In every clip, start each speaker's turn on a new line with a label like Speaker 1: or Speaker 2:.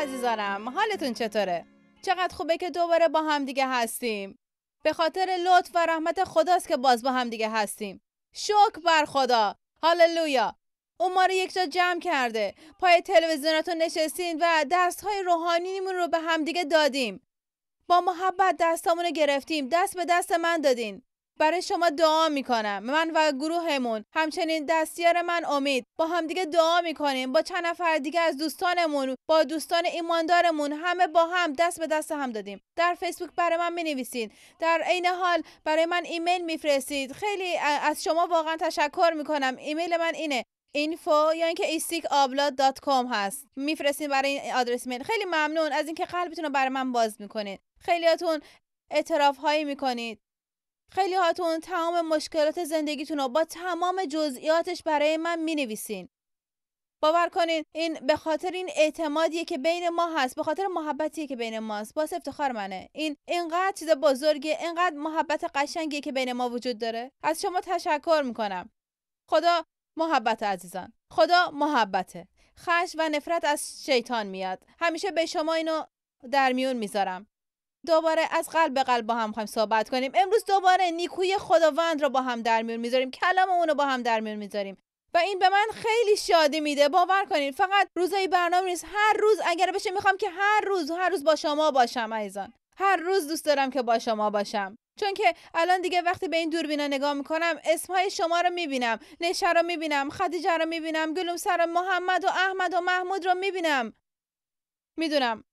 Speaker 1: عزیزانم حالتون چطوره؟ چقدر خوبه که دوباره با هم دیگه هستیم به خاطر لطف و رحمت خداست که باز با هم دیگه هستیم شکر بر خدا هاللویا او ما رو یک جا جمع کرده پای تلویزیونتون نشستین و دست های روحانیمون رو به همدیگه دادیم با محبت دستامون رو گرفتیم دست به دست من دادین برای شما دعا میکنم من و گروهمون همچنین دستیار من امید با همدیگه دعا میکنیم با چند نفر دیگه از دوستانمون با دوستان ایماندارمون همه با هم دست به دست هم دادیم در فیسبوک برای من مینویسید در عین حال برای من ایمیل میفرستید خیلی از شما واقعا تشکر میکنم ایمیل من اینه info یا اینکه هست میفرستید برای این آدرس خیلی ممنون از اینکه قلبتون رو برای من باز میکنید خیلیاتون اعتراف هایی میکنید خیلی هاتون تمام مشکلات زندگیتون رو با تمام جزئیاتش برای من می نویسین. باور کنین این به خاطر این اعتمادیه که بین ما هست به خاطر محبتیه که بین ماست باس افتخار منه این اینقدر چیز بزرگیه، اینقدر محبت قشنگیه که بین ما وجود داره از شما تشکر میکنم خدا محبت عزیزان خدا محبته خش و نفرت از شیطان میاد همیشه به شما اینو در میون میذارم دوباره از قلب به قلب با هم خواهیم صحبت کنیم امروز دوباره نیکوی خداوند رو با هم در میون میذاریم کلام اون رو با هم در میون میذاریم و این به من خیلی شادی میده باور کنید فقط روزای برنامه نیست هر روز اگر بشه میخوام که هر روز هر روز با شما باشم عزیزان هر روز دوست دارم که با شما باشم چون که الان دیگه وقتی به این دوربینا نگاه میکنم اسمهای شما رو میبینم نشه رو میبینم خدیجه رو میبینم گلوم سر محمد و احمد و محمود رو میبینم میدونم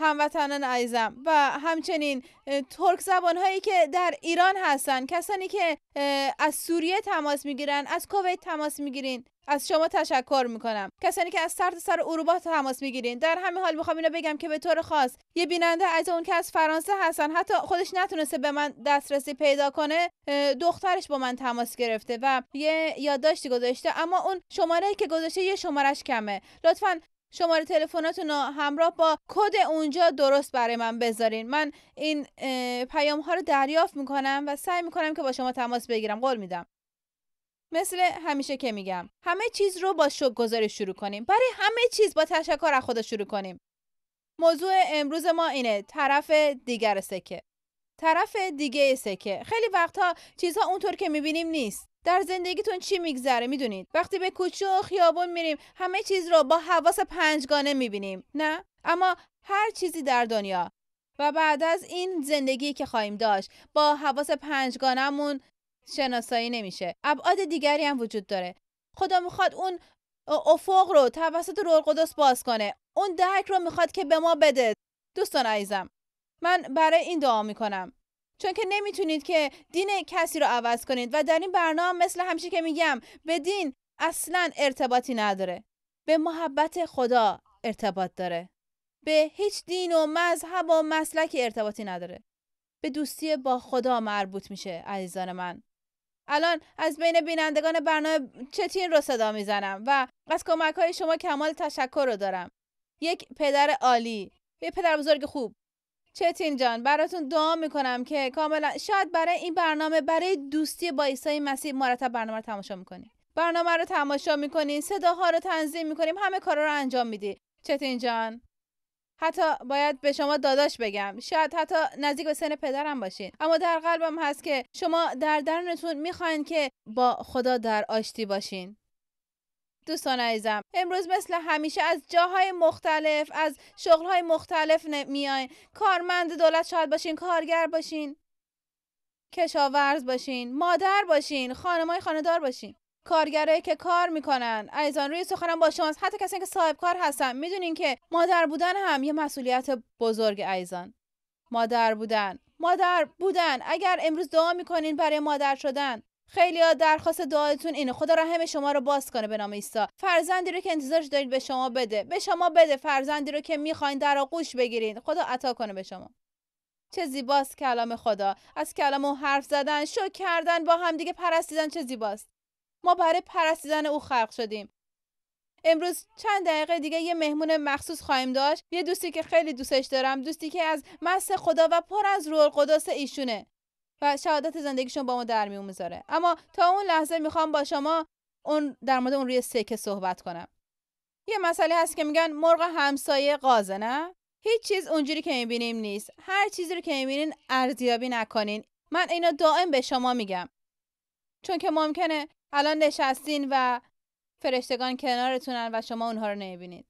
Speaker 1: هموطنان عزیزم و همچنین ترک زبان هایی که در ایران هستن کسانی که از سوریه تماس میگیرن از کویت تماس میگیرین از شما تشکر میکنم کسانی که از سرد سر اروپا تماس میگیرین در همین حال میخوام اینو بگم که به طور خاص یه بیننده از اون که از فرانسه هستن حتی خودش نتونسته به من دسترسی پیدا کنه دخترش با من تماس گرفته و یه یادداشتی گذاشته اما اون شماره که گذاشته یه شمارش کمه لطفا شماره تلفناتون رو همراه با کد اونجا درست برای من بذارین من این پیام ها رو دریافت میکنم و سعی میکنم که با شما تماس بگیرم قول میدم مثل همیشه که میگم همه چیز رو با شک گذاری شروع کنیم برای همه چیز با تشکر از خدا شروع کنیم موضوع امروز ما اینه طرف دیگر سکه طرف دیگه سکه خیلی وقتها چیزها اونطور که میبینیم نیست در زندگیتون چی میگذره میدونید وقتی به کوچه و خیابون میریم همه چیز رو با حواس پنجگانه میبینیم نه اما هر چیزی در دنیا و بعد از این زندگی که خواهیم داشت با حواس پنجگانمون شناسایی نمیشه ابعاد دیگری هم وجود داره خدا میخواد اون افق رو توسط روح القدس باز کنه اون درک رو میخواد که به ما بده دوستان عزیزم من برای این دعا میکنم چون که نمیتونید که دین کسی رو عوض کنید و در این برنامه مثل همیشه که میگم به دین اصلا ارتباطی نداره به محبت خدا ارتباط داره به هیچ دین و مذهب و مسلکی ارتباطی نداره به دوستی با خدا مربوط میشه عزیزان من الان از بین بینندگان برنامه چتین رو صدا میزنم و از کمک های شما کمال تشکر رو دارم یک پدر عالی یک پدر بزرگ خوب چتین جان براتون دعا میکنم که کاملا شاید برای این برنامه برای دوستی با عیسی مسیح مرتب برنامه رو تماشا میکنی برنامه رو تماشا میکنی صداها رو تنظیم میکنیم همه کارا رو انجام میدی چتین جان حتی باید به شما داداش بگم شاید حتی نزدیک به سن پدرم باشین اما در قلبم هست که شما در درونتون میخواین که با خدا در آشتی باشین دوستان عزیزم امروز مثل همیشه از جاهای مختلف از شغلهای مختلف میاین کارمند دولت شاید باشین کارگر باشین کشاورز باشین مادر باشین خانمای خاندار باشین کارگرایی که کار میکنن عزیزان روی سخنم با شماست حتی کسی که صاحب کار هستن میدونین که مادر بودن هم یه مسئولیت بزرگ عزیزان مادر بودن مادر بودن اگر امروز دعا میکنین برای مادر شدن خیلی ها درخواست دعایتون اینه خدا رحم شما رو باز کنه به نام عیسی فرزندی رو که انتظارش دارید به شما بده به شما بده فرزندی رو که میخواین در آغوش بگیرید خدا عطا کنه به شما چه زیباست کلام خدا از کلام او حرف زدن شو کردن با همدیگه پرستیدن چه زیباست ما برای پرستیدن او خلق شدیم امروز چند دقیقه دیگه یه مهمون مخصوص خواهیم داشت یه دوستی که خیلی دوستش دارم دوستی که از مس خدا و پر از روح القدس ایشونه و شهادت زندگیشون با ما در میون میذاره اما تا اون لحظه میخوام با شما اون در مورد اون روی سکه صحبت کنم یه مسئله هست که میگن مرغ همسایه قازه نه هیچ چیز اونجوری که میبینیم نیست هر چیزی رو که میبینین ارزیابی نکنین من اینو دائم به شما میگم چون که ممکنه الان نشستین و فرشتگان کنارتونن و شما اونها رو نمیبینید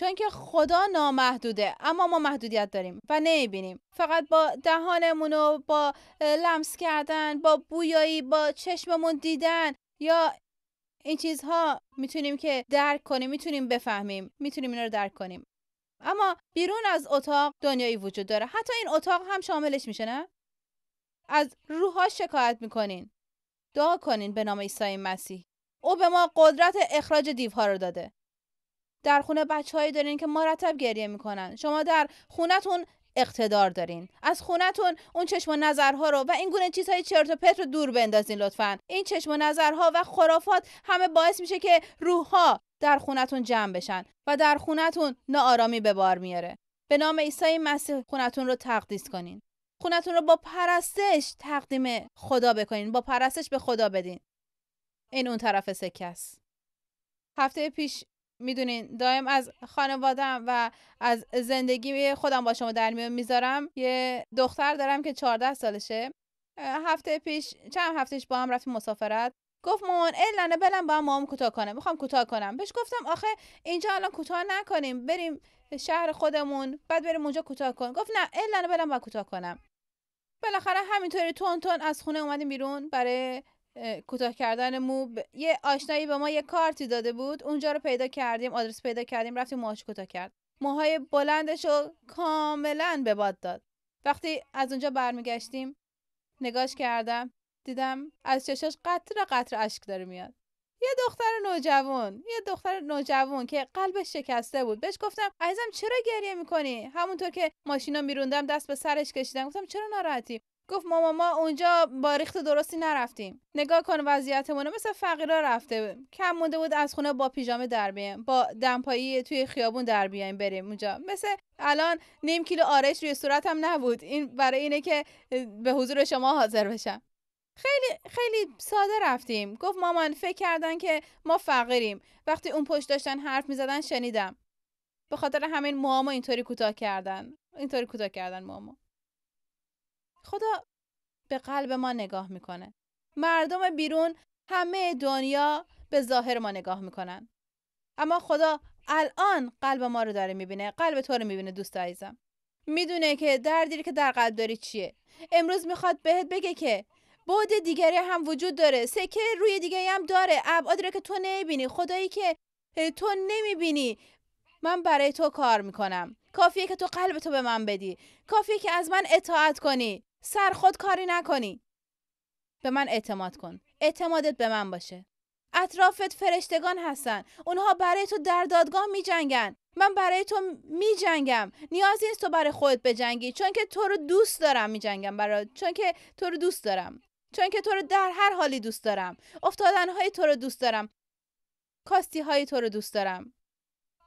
Speaker 1: چون که خدا نامحدوده اما ما محدودیت داریم و نمیبینیم فقط با دهانمون و با لمس کردن با بویایی با چشممون دیدن یا این چیزها میتونیم که درک کنیم میتونیم بفهمیم میتونیم اینا رو درک کنیم اما بیرون از اتاق دنیایی وجود داره حتی این اتاق هم شاملش میشه نه از روحها شکایت میکنین دعا کنین به نام عیسی مسیح او به ما قدرت اخراج دیوها رو داده در خونه هایی دارین که مرتب گریه میکنن شما در خونتون اقتدار دارین از خونتون اون چشم و نظرها رو و این گونه چیزهای چرت و پرت رو دور بندازین لطفا این چشم و نظرها و خرافات همه باعث میشه که روحها در خونتون جمع بشن و در خونتون ناآرامی به بار میاره به نام عیسی مسیح خونتون رو تقدیس کنین خونتون رو با پرستش تقدیم خدا بکنین با پرستش به خدا بدین این اون طرف سکه هفته پیش میدونین دائم از خانوادم و از زندگی خودم با شما در میون میذارم یه دختر دارم که 14 سالشه هفته پیش چند هفتهش با هم رفتیم مسافرت گفت مامان الانه بلم با هم کوتاه کنم میخوام کوتاه کنم بهش گفتم آخه اینجا الان کوتاه نکنیم بریم شهر خودمون بعد بریم اونجا کوتاه کن گفت نه الانه بلن با کوتاه کنم بالاخره همینطوری تون تون از خونه اومدیم بیرون برای کوتاه کردن مو یه آشنایی به ما یه کارتی داده بود اونجا رو پیدا کردیم آدرس پیدا کردیم رفتیم موهاش کوتاه کرد موهای بلندش رو کاملا به باد داد وقتی از اونجا برمیگشتیم نگاش کردم دیدم از چشاش قطره قطر اشک داره میاد یه دختر نوجوان یه دختر نوجوان که قلبش شکسته بود بهش گفتم عزیزم چرا گریه میکنی همونطور که ماشینا میروندم دست به سرش کشیدم گفتم چرا ناراحتی گفت ماما ما اونجا با ریخت درستی نرفتیم نگاه کن وضعیتمون مثل فقیرا رفته کم مونده بود از خونه با پیژامه در بیایم با دمپایی توی خیابون در بیایم بریم اونجا مثل الان نیم کیلو آرش روی صورتم نبود این برای اینه که به حضور شما حاضر بشم خیلی خیلی ساده رفتیم گفت مامان فکر کردن که ما فقیریم وقتی اون پشت داشتن حرف میزدن شنیدم به خاطر همین ماما اینطوری کوتاه کردن اینطوری کوتاه کردن مامان خدا به قلب ما نگاه میکنه مردم بیرون همه دنیا به ظاهر ما نگاه میکنن اما خدا الان قلب ما رو داره میبینه قلب تو رو میبینه دوست عزیزم میدونه که دردی که در قلب داری چیه امروز میخواد بهت بگه که بعد دیگری هم وجود داره سکه روی دیگری هم داره ابعادی رو که تو نمیبینی خدایی که تو نمیبینی من برای تو کار میکنم کافیه که تو قلب تو به من بدی کافیه که از من اطاعت کنی سر خود کاری نکنی به من اعتماد کن اعتمادت به من باشه اطرافت فرشتگان هستن اونها برای تو در دادگاه می جنگن. من برای تو می جنگم نیازی نیست تو برای خودت بجنگی چون که تو رو دوست دارم می جنگم برای چون که تو رو دوست دارم چون که تو رو در هر حالی دوست دارم افتادن های تو رو دوست دارم کاستی های تو رو دوست دارم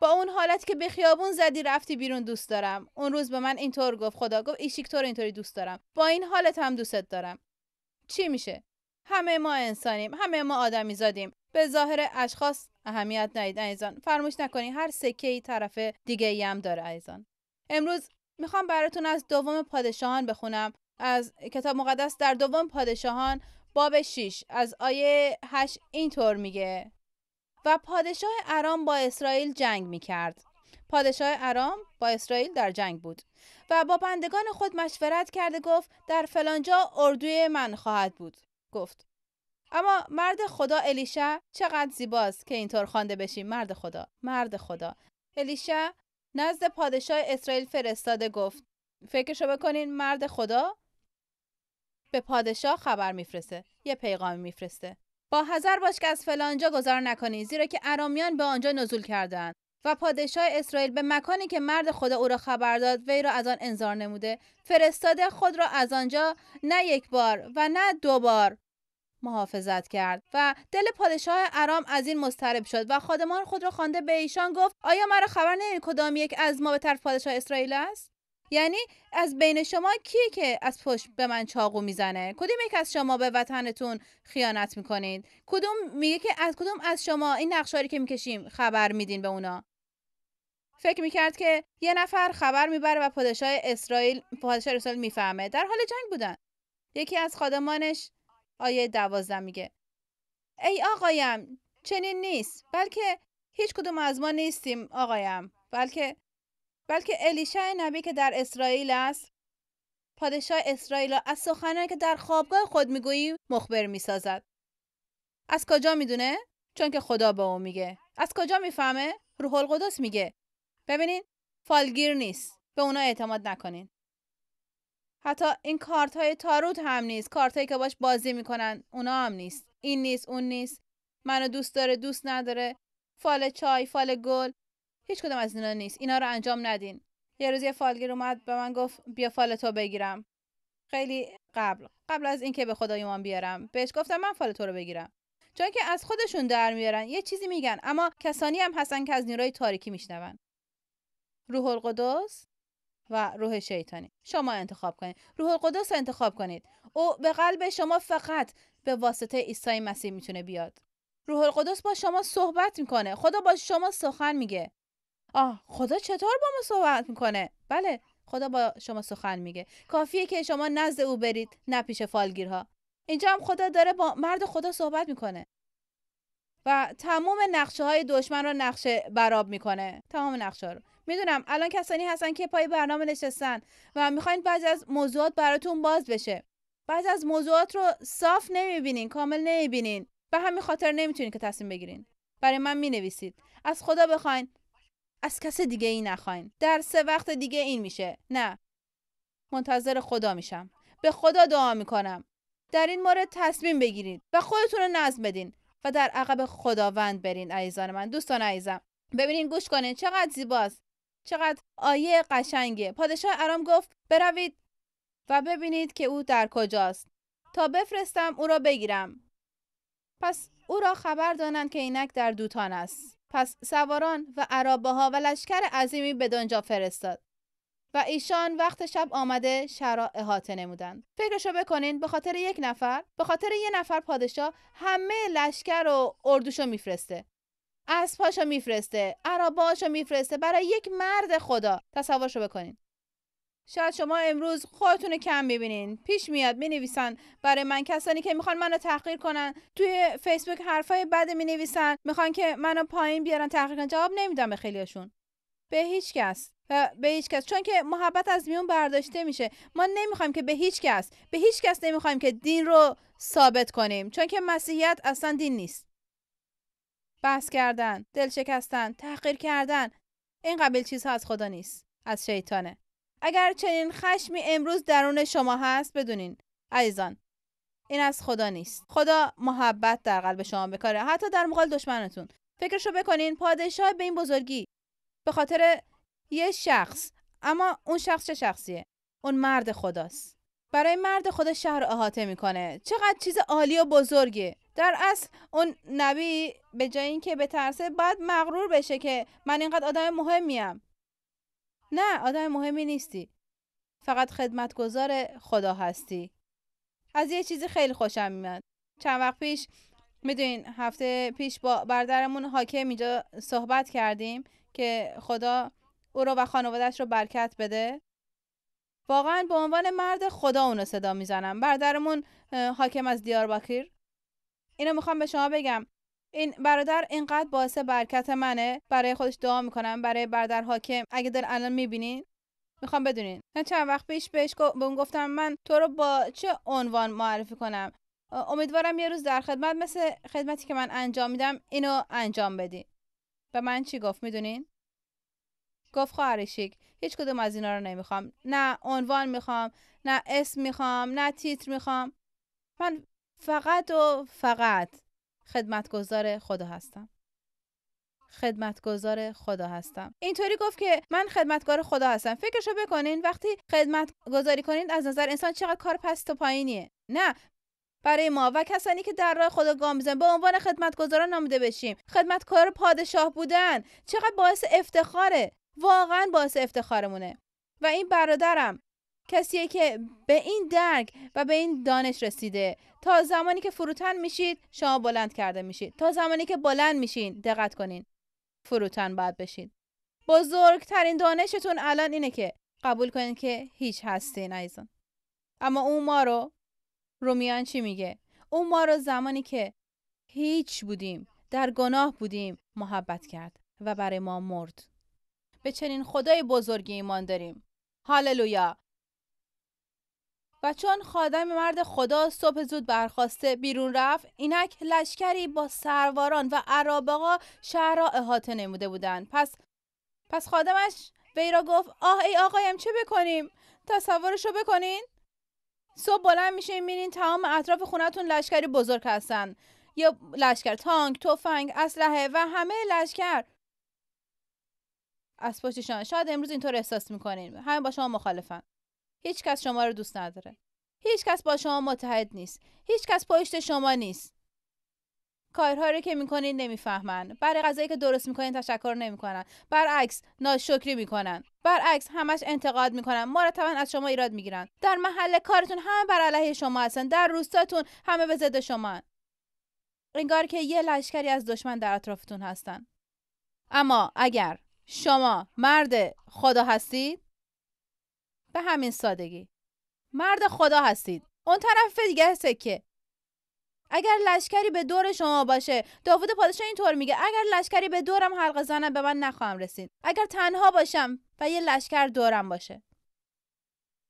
Speaker 1: با اون حالت که به خیابون زدی رفتی بیرون دوست دارم اون روز به من اینطور گفت خدا گفت ایشیک تو اینطوری دوست دارم با این حالت هم دوستت دارم چی میشه همه ما انسانیم همه ما آدمی زادیم به ظاهر اشخاص اهمیت ندید ایزان فراموش نکنی هر سکه ای طرف دیگه ای هم داره ایزان امروز میخوام براتون از دوم پادشاهان بخونم از کتاب مقدس در دوم پادشاهان باب 6 از آیه 8 اینطور میگه و پادشاه ارام با اسرائیل جنگ می کرد. پادشاه ارام با اسرائیل در جنگ بود و با بندگان خود مشورت کرده گفت در فلانجا اردوی من خواهد بود گفت اما مرد خدا الیشا چقدر زیباست که اینطور خوانده بشیم مرد خدا مرد خدا الیشا نزد پادشاه اسرائیل فرستاده گفت فکرشو بکنین مرد خدا به پادشاه خبر میفرسته یه پیغام میفرسته با هزار باش که از فلانجا گذار نکنی زیرا که ارامیان به آنجا نزول کردند و پادشاه اسرائیل به مکانی که مرد خدا او را خبر داد وی را از آن انذار نموده فرستاده خود را از آنجا نه یک بار و نه دو بار محافظت کرد و دل پادشاه ارام از این مضطرب شد و خادمان خود را خوانده به ایشان گفت آیا مرا خبر نمی کدام یک از ما به طرف پادشاه اسرائیل است یعنی از بین شما کیه که از پشت به من چاقو میزنه کدوم یک از شما به وطنتون خیانت میکنید کدوم میگه که از کدوم از شما این نقشاری که میکشیم خبر میدین به اونا فکر میکرد که یه نفر خبر میبره و پادشاه اسرائیل پادشاه اسرائیل میفهمه در حال جنگ بودن یکی از خادمانش آیه دوازده میگه ای آقایم چنین نیست بلکه هیچ کدوم از ما نیستیم آقایم بلکه بلکه الیشع نبی که در اسرائیل است پادشاه اسرائیل از سخنانی که در خوابگاه خود میگویی مخبر میسازد از کجا میدونه چون که خدا به او میگه از کجا میفهمه روح القدس میگه ببینین فالگیر نیست به اونا اعتماد نکنین حتی این کارت های تاروت هم نیست کارت هایی که باش بازی میکنن اونا هم نیست این نیست اون نیست منو دوست داره دوست نداره فال چای فال گل هیچ کدوم از اینا نیست اینا رو انجام ندین یه روز یه فالگیر اومد به من گفت بیا فال تو بگیرم خیلی قبل قبل از اینکه به خدا ایمان بیارم بهش گفتم من فال تو رو بگیرم چون که از خودشون در میارن یه چیزی میگن اما کسانی هم هستن که از نیروی تاریکی میشنون روح القدس و روح شیطانی شما انتخاب کنید روح القدس رو انتخاب کنید او به قلب شما فقط به واسطه عیسی مسیح میتونه بیاد روح القدس با شما صحبت میکنه خدا با شما سخن میگه آه خدا چطور با ما صحبت میکنه بله خدا با شما سخن میگه کافیه که شما نزد او برید نه پیش فالگیرها اینجا هم خدا داره با مرد خدا صحبت میکنه و تمام نقشه های دشمن رو نقشه براب میکنه تمام نقشه رو میدونم الان کسانی هستن که پای برنامه نشستن و میخواین بعضی از موضوعات براتون باز بشه بعضی از موضوعات رو صاف نمیبینین کامل نمیبینین به همین خاطر نمیتونین که تصمیم بگیرین برای من مینویسید از خدا بخواین از کس دیگه ای نخواین در سه وقت دیگه این میشه نه منتظر خدا میشم به خدا دعا میکنم در این مورد تصمیم بگیرید و خودتون رو نظم بدین و در عقب خداوند برین عیزان من دوستان عزیزم ببینین گوش کنین چقدر زیباست چقدر آیه قشنگه پادشاه ارام گفت بروید و ببینید که او در کجاست تا بفرستم او را بگیرم پس او را خبر دانند که اینک در دوتان است پس سواران و عرابه ها و لشکر عظیمی به دنجا فرستاد و ایشان وقت شب آمده شرا احاطه نمودند فکرشو بکنین به خاطر یک نفر به خاطر یه نفر پادشاه همه لشکر و اردوشو میفرسته اسپاشو میفرسته عرباشو میفرسته برای یک مرد خدا تصورشو بکنین شاید شما امروز خودتون کم ببینین پیش میاد مینویسن برای من کسانی که میخوان منو تحقیر کنن توی فیسبوک حرفای بد مینویسن میخوان که منو پایین بیارن تحقیر کنن جواب نمیدم به خیلیاشون به هیچ کس به هیچ کس چون که محبت از میون برداشته میشه ما نمیخوایم که به هیچ کس به هیچ کس نمیخوایم که دین رو ثابت کنیم چون که مسیحیت اصلا دین نیست بحث کردن دل شکستن تحقیر کردن این قبیل چیزها از خدا نیست از شیطانه اگر چنین خشمی امروز درون شما هست بدونین عزیزان این از خدا نیست خدا محبت در قلب شما بکاره حتی در مقابل دشمنتون فکرشو بکنین پادشاه به این بزرگی به خاطر یه شخص اما اون شخص چه شخصیه اون مرد خداست برای مرد خدا شهر احاطه میکنه چقدر چیز عالی و بزرگه در اصل اون نبی به جای اینکه بترسه باید مغرور بشه که من اینقدر آدم مهمیم نه آدم مهمی نیستی فقط خدمتگزار خدا هستی از یه چیزی خیلی خوشم میاد چند وقت پیش میدونین هفته پیش با برادرمون حاکم اینجا صحبت کردیم که خدا او رو و خانوادش رو برکت بده واقعا به عنوان مرد خدا اونو صدا میزنم برادرمون حاکم از دیار باکیر اینو میخوام به شما بگم این برادر اینقدر باعث برکت منه برای خودش دعا میکنم برای برادر حاکم اگه در الان میبینین میخوام بدونین من چند وقت پیش بهش به اون گفتم من تو رو با چه عنوان معرفی کنم امیدوارم یه روز در خدمت مثل خدمتی که من انجام میدم اینو انجام بدی به من چی گفت میدونین گفت خواهرشیک هیچ کدوم از اینا رو نمیخوام نه عنوان میخوام نه اسم میخوام نه تیتر میخوام من فقط و فقط خدمتگزار خدا هستم خدمتگزار خدا هستم اینطوری گفت که من خدمتگار خدا هستم فکرشو بکنین وقتی خدمت گذاری کنید از نظر انسان چقدر کار پست و پایینیه نه برای ما و کسانی که در راه خدا گام بزن به عنوان خدمتگزاران نامیده بشیم خدمتکار پادشاه بودن چقدر باعث افتخاره واقعا باعث افتخارمونه و این برادرم کسیه که به این درک و به این دانش رسیده تا زمانی که فروتن میشید شما بلند کرده میشید تا زمانی که بلند میشین دقت کنین فروتن باید بشید بزرگترین دانشتون الان اینه که قبول کنین که هیچ هستین عزیزان اما اون ما رو رومیان چی میگه اون ما رو زمانی که هیچ بودیم در گناه بودیم محبت کرد و برای ما مرد به چنین خدای بزرگی ایمان داریم هاللویا و چون خادم مرد خدا صبح زود برخواسته بیرون رفت اینک لشکری با سرواران و عرابقا شهر را احاطه نموده بودند پس پس خادمش وی را گفت آه ای آقایم چه بکنیم تصورشو بکنین صبح بلند میشین میرین تمام اطراف خونتون لشکری بزرگ هستن یا لشکر تانک توفنگ اسلحه و همه لشکر از پشتشان شاید امروز اینطور احساس میکنین همه با شما مخالفن هیچ کس شما رو دوست نداره. هیچ کس با شما متحد نیست. هیچ کس پشت شما نیست. کارها رو که میکنین نمیفهمن برای غذایی که درست میکنین تشکر نمیکنن برعکس ناشکری میکنن برعکس همش انتقاد میکنن مرتبا از شما ایراد میگیرن در محل کارتون همه بر علیه شما هستن در روستاتون همه به ضد شما انگار که یه لشکری از دشمن در اطرافتون هستن اما اگر شما مرد خدا هستید به همین سادگی مرد خدا هستید اون طرف دیگه سکه اگر لشکری به دور شما باشه داوود پادشاه اینطور میگه اگر لشکری به دورم حلقه زنم به من نخواهم رسید اگر تنها باشم و یه لشکر دورم باشه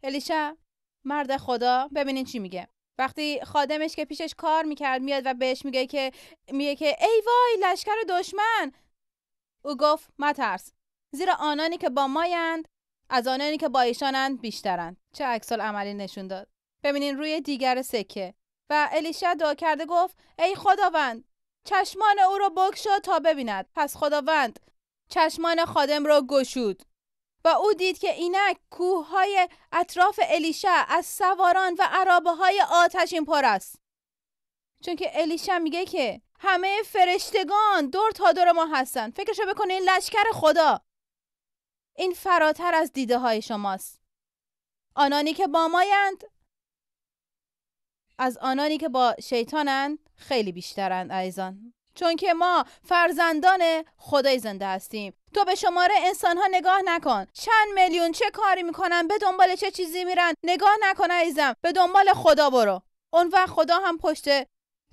Speaker 1: الیشا مرد خدا ببینین چی میگه وقتی خادمش که پیشش کار میکرد میاد و بهش میگه که میگه که ای وای لشکر دشمن او گفت ما ترس زیرا آنانی که با مایند از آنانی که با ایشانند بیشترند چه عکسال عملی نشون داد ببینین روی دیگر سکه و الیشا دعا کرده گفت ای خداوند چشمان او را بگشا تا ببیند پس خداوند چشمان خادم را گشود و او دید که اینک کوه های اطراف الیشا از سواران و عرابه های آتشین پر است چون که الیشا میگه که همه فرشتگان دور تا دور ما هستند فکرشو بکنین لشکر خدا این فراتر از دیده های شماست آنانی که با مایند از آنانی که با شیطانند خیلی بیشترند ایزان چون که ما فرزندان خدای زنده هستیم تو به شماره انسانها نگاه نکن چند میلیون چه کاری میکنن به دنبال چه چیزی میرن نگاه نکن عزیزم به دنبال خدا برو اون وقت خدا هم پشت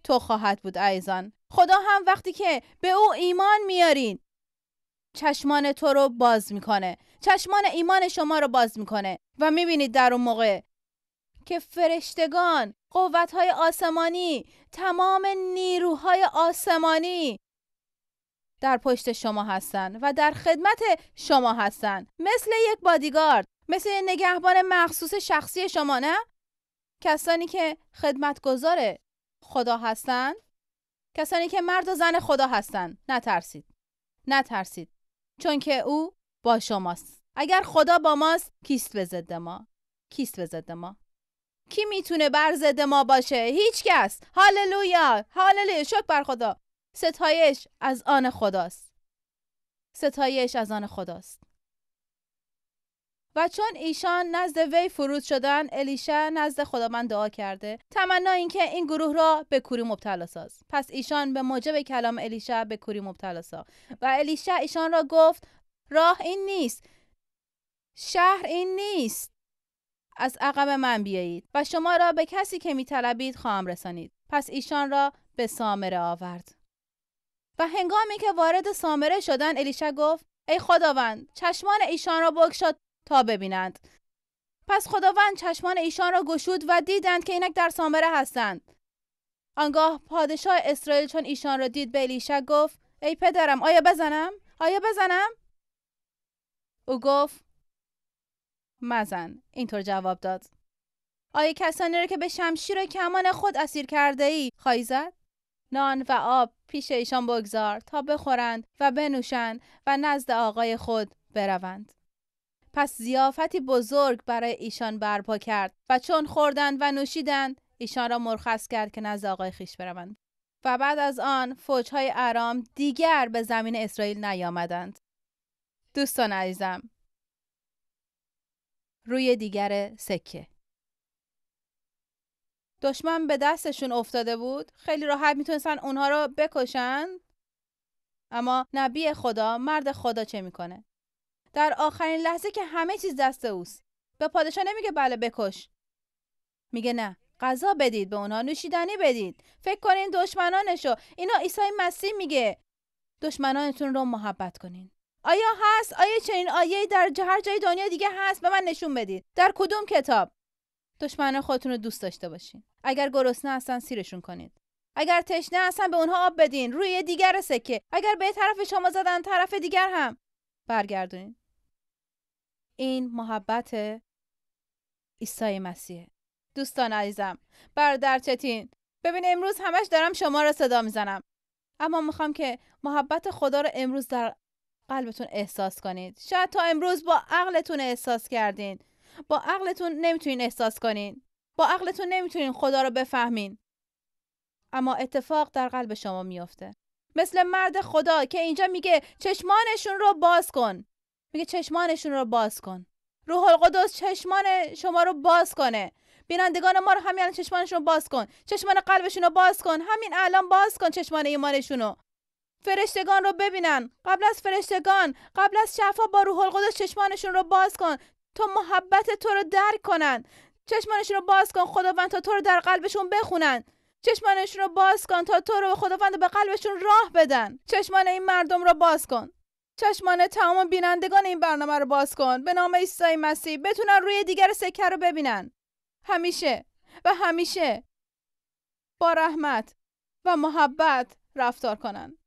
Speaker 1: تو خواهد بود ایزان خدا هم وقتی که به او ایمان میارین چشمان تو رو باز میکنه چشمان ایمان شما رو باز میکنه و میبینید در اون موقع که فرشتگان قوتهای آسمانی تمام نیروهای آسمانی در پشت شما هستند و در خدمت شما هستند مثل یک بادیگارد مثل نگهبان مخصوص شخصی شما نه کسانی که خدمتگزار خدا هستند کسانی که مرد و زن خدا هستند نترسید نترسید چون که او با شماست اگر خدا با ماست کیست به ضد ما کیست به ضد ما کی میتونه بر ضد ما باشه هیچ کس هاللویا هاللویا شکر بر خدا ستایش از آن خداست ستایش از آن خداست و چون ایشان نزد وی فرود شدن الیشا نزد خداوند دعا کرده تمنا اینکه این گروه را به کوری مبتلا ساز پس ایشان به موجب کلام الیشا به کوری مبتلا ساخت و الیشا ایشان را گفت راه این نیست شهر این نیست از عقب من بیایید و شما را به کسی که میطلبید خواهم رسانید پس ایشان را به سامره آورد و هنگامی که وارد سامره شدن الیشا گفت ای خداوند چشمان ایشان را شد تا ببینند پس خداوند چشمان ایشان را گشود و دیدند که اینک در سامره هستند آنگاه پادشاه اسرائیل چون ایشان را دید به الیشا گفت ای پدرم آیا بزنم آیا بزنم او گفت مزن اینطور جواب داد آیا کسانی را که به شمشیر و کمان خود اسیر کرده ای خواهی زد نان و آب پیش ایشان بگذار تا بخورند و بنوشند و نزد آقای خود بروند پس زیافتی بزرگ برای ایشان برپا کرد و چون خوردند و نوشیدند ایشان را مرخص کرد که نزد آقای خیش بروند و بعد از آن فوجهای ارام دیگر به زمین اسرائیل نیامدند دوستان عزیزم روی دیگر سکه دشمن به دستشون افتاده بود خیلی راحت میتونستن اونها رو بکشند اما نبی خدا مرد خدا چه میکنه در آخرین لحظه که همه چیز دست اوست به پادشاه نمیگه بله بکش میگه نه غذا بدید به اونا نوشیدنی بدید فکر کنین دشمنانشو اینا عیسی مسیح میگه دشمنانتون رو محبت کنین آیا هست آیا چنین آیه در هر جای دنیا دیگه هست به من نشون بدید در کدوم کتاب دشمنان خودتون رو دوست داشته باشین اگر گرسنه هستن سیرشون کنید اگر تشنه هستن به اونها آب بدین روی دیگر سکه اگر به طرف شما زدن طرف دیگر هم برگردونین این محبت عیسی مسیح دوستان عزیزم برادر چتین ببین امروز همش دارم شما را صدا میزنم اما میخوام که محبت خدا رو امروز در قلبتون احساس کنید شاید تا امروز با عقلتون احساس کردین با عقلتون نمیتونین احساس کنین با عقلتون نمیتونین خدا رو بفهمین اما اتفاق در قلب شما میافته مثل مرد خدا که اینجا میگه چشمانشون رو باز کن میگه چشمانشون رو باز کن روح القدس چشمان شما رو باز کنه بینندگان ما رو همین یعنی الان چشمانشون رو باز کن چشمان قلبشون رو باز کن همین الان باز کن چشمان ایمانشون رو فرشتگان رو ببینن قبل از فرشتگان قبل از شفا با روح القدس چشمانشون رو باز کن تو محبت تو رو درک کنن چشمانشون رو باز کن خداوند تا تو رو در قلبشون بخونن چشمانشون رو باز کن تا تو رو به خداوند به قلبشون راه بدن چشمان این مردم رو باز کن چشمانه تمام بینندگان این برنامه رو باز کن به نام عیسی مسیح بتونن روی دیگر سکه رو ببینن همیشه و همیشه با رحمت و محبت رفتار کنن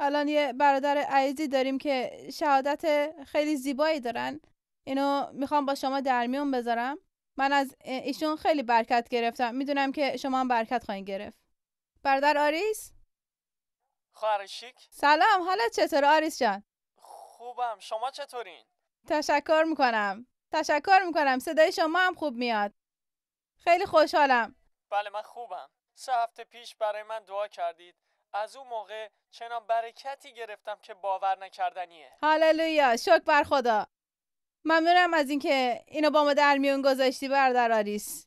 Speaker 1: الان یه برادر عزیزی داریم که شهادت خیلی زیبایی دارن اینو میخوام با شما در میون بذارم من از ایشون خیلی برکت گرفتم میدونم که شما هم برکت خواهید گرفت برادر آریس خواهر سلام حالت چطور آریس جان
Speaker 2: خوبم شما چطورین
Speaker 1: تشکر میکنم تشکر میکنم صدای شما هم خوب میاد خیلی خوشحالم
Speaker 2: بله من خوبم سه هفته پیش برای من دعا کردید از اون موقع چنان برکتی گرفتم که باور نکردنیه
Speaker 1: هاللویا شکر بر خدا ممنونم از اینکه اینو با ما در میون گذاشتی برادر آریس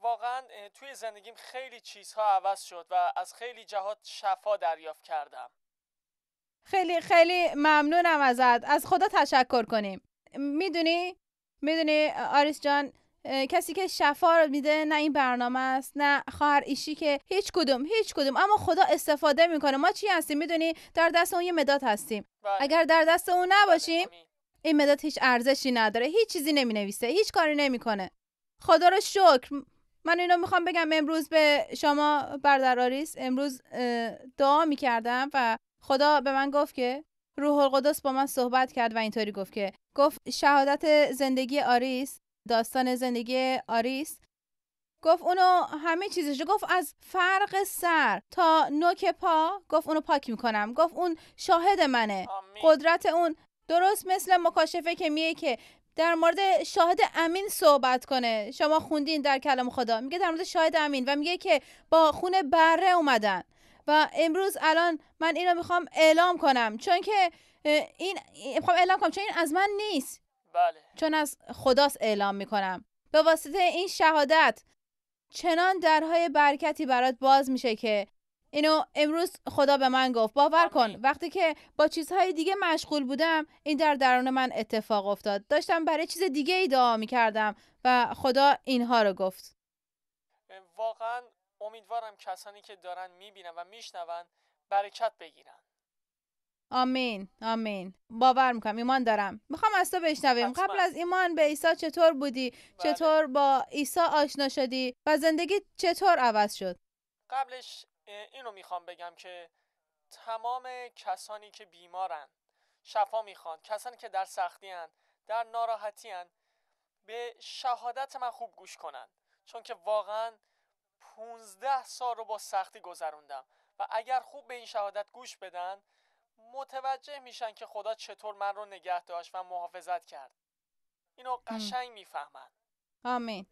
Speaker 2: واقعا توی زندگیم خیلی چیزها عوض شد و از خیلی جهات شفا دریافت کردم
Speaker 1: خیلی خیلی ممنونم ازت از خدا تشکر کنیم میدونی میدونی آریس جان کسی که شفا رو میده نه این برنامه است نه خواهر ایشی که هیچ کدوم هیچ کدوم اما خدا استفاده میکنه ما چی هستیم میدونی در دست اون یه مداد هستیم بله. اگر در دست اون نباشیم بله، این مداد هیچ ارزشی نداره هیچ چیزی نمی نویسه هیچ کاری نمیکنه خدا رو شکر من اینو میخوام بگم امروز به شما آریس امروز دعا میکردم و خدا به من گفت که روح القدس با من صحبت کرد و اینطوری گفت که گفت شهادت زندگی آریس داستان زندگی آریس گفت اونو همه چیزش گفت از فرق سر تا نوک پا گفت اونو پاک میکنم گفت اون شاهد منه قدرت اون درست مثل مکاشفه که میه که در مورد شاهد امین صحبت کنه شما خوندین در کلام خدا میگه در مورد شاهد امین و میگه که با خون بره اومدن و امروز الان من اینو میخوام اعلام کنم چون که این میخوام اعلام کنم چون این از من نیست بله. چون از خداست اعلام میکنم به واسطه این شهادت چنان درهای برکتی برات باز میشه که اینو امروز خدا به من گفت باور کن وقتی که با چیزهای دیگه مشغول بودم این در درون من اتفاق افتاد داشتم برای چیز دیگه ای دعا می کردم و خدا اینها رو گفت
Speaker 2: واقعا امیدوارم کسانی که دارن میبینن و میشنون برکت بگیرن
Speaker 1: آمین آمین باور میکنم ایمان دارم میخوام از تو بشنویم قبل از ایمان به عیسی چطور بودی بله. چطور با عیسی آشنا شدی و زندگی چطور عوض شد
Speaker 2: قبلش اینو میخوام بگم که تمام کسانی که بیمارن شفا میخوان کسانی که در سختی هن، در ناراحتی هن، به شهادت من خوب گوش کنن چون که واقعا 15 سال رو با سختی گذروندم و اگر خوب به این شهادت گوش بدن متوجه میشن که خدا چطور من رو نگه داشت و محافظت کرد اینو قشنگ میفهمن آمین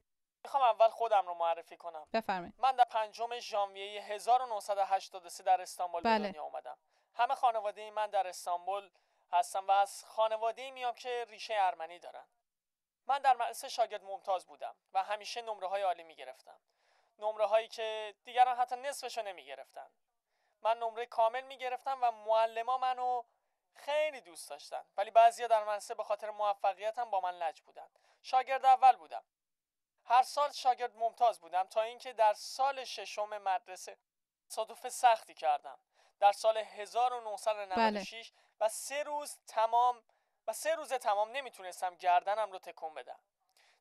Speaker 2: میخوام اول خودم رو معرفی کنم بفرمایید من در پنجم ژانویه 1983 در استانبول به دنیا اومدم همه خانواده من در استانبول هستم و از خانواده میام که ریشه ارمنی دارن من در مدرسه شاگرد ممتاز بودم و همیشه نمره های عالی میگرفتم نمره هایی که دیگران حتی نصفشو نمیگرفتن من نمره کامل میگرفتم و معلما منو خیلی دوست داشتن ولی بعضیا در مدرسه به خاطر موفقیتم با من لج بودن شاگرد اول بودم هر سال شاگرد ممتاز بودم تا اینکه در سال ششم مدرسه صدف سختی کردم در سال 1996 و سه روز تمام و سه روز تمام نمیتونستم گردنم رو تکون بدم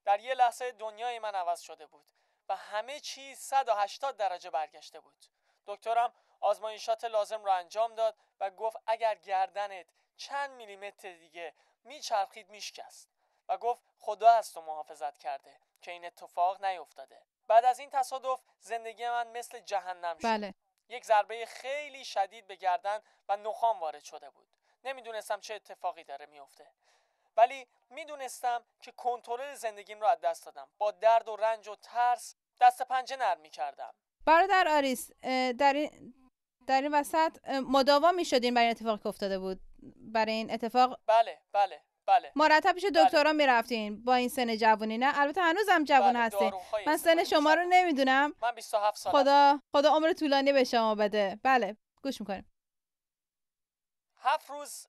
Speaker 2: در یه لحظه دنیای من عوض شده بود و همه چیز 180 درجه برگشته بود دکترم آزمایشات لازم رو انجام داد و گفت اگر گردنت چند میلیمتر دیگه میچرخید میشکست و گفت خدا از تو محافظت کرده که این اتفاق نیفتاده بعد از این تصادف زندگی من مثل جهنم شد بله. یک ضربه خیلی شدید به گردن و نخام وارد شده بود نمیدونستم چه اتفاقی داره میفته ولی میدونستم که کنترل زندگیم رو از دست دادم با درد و رنج و ترس دست پنجه نرم میکردم
Speaker 1: برادر آریس در این, در این وسط مداوا میشدین برای این اتفاق که افتاده بود برای این اتفاق
Speaker 2: بله بله بله مرتب پیش بله. دکترا بله.
Speaker 1: میرفتین با این سن جوونی نه البته هنوزم جوان بله. من سن شما رو نمیدونم من 27 سالم خدا خدا عمر طولانی به شما بده بله گوش میکنیم
Speaker 2: هفت روز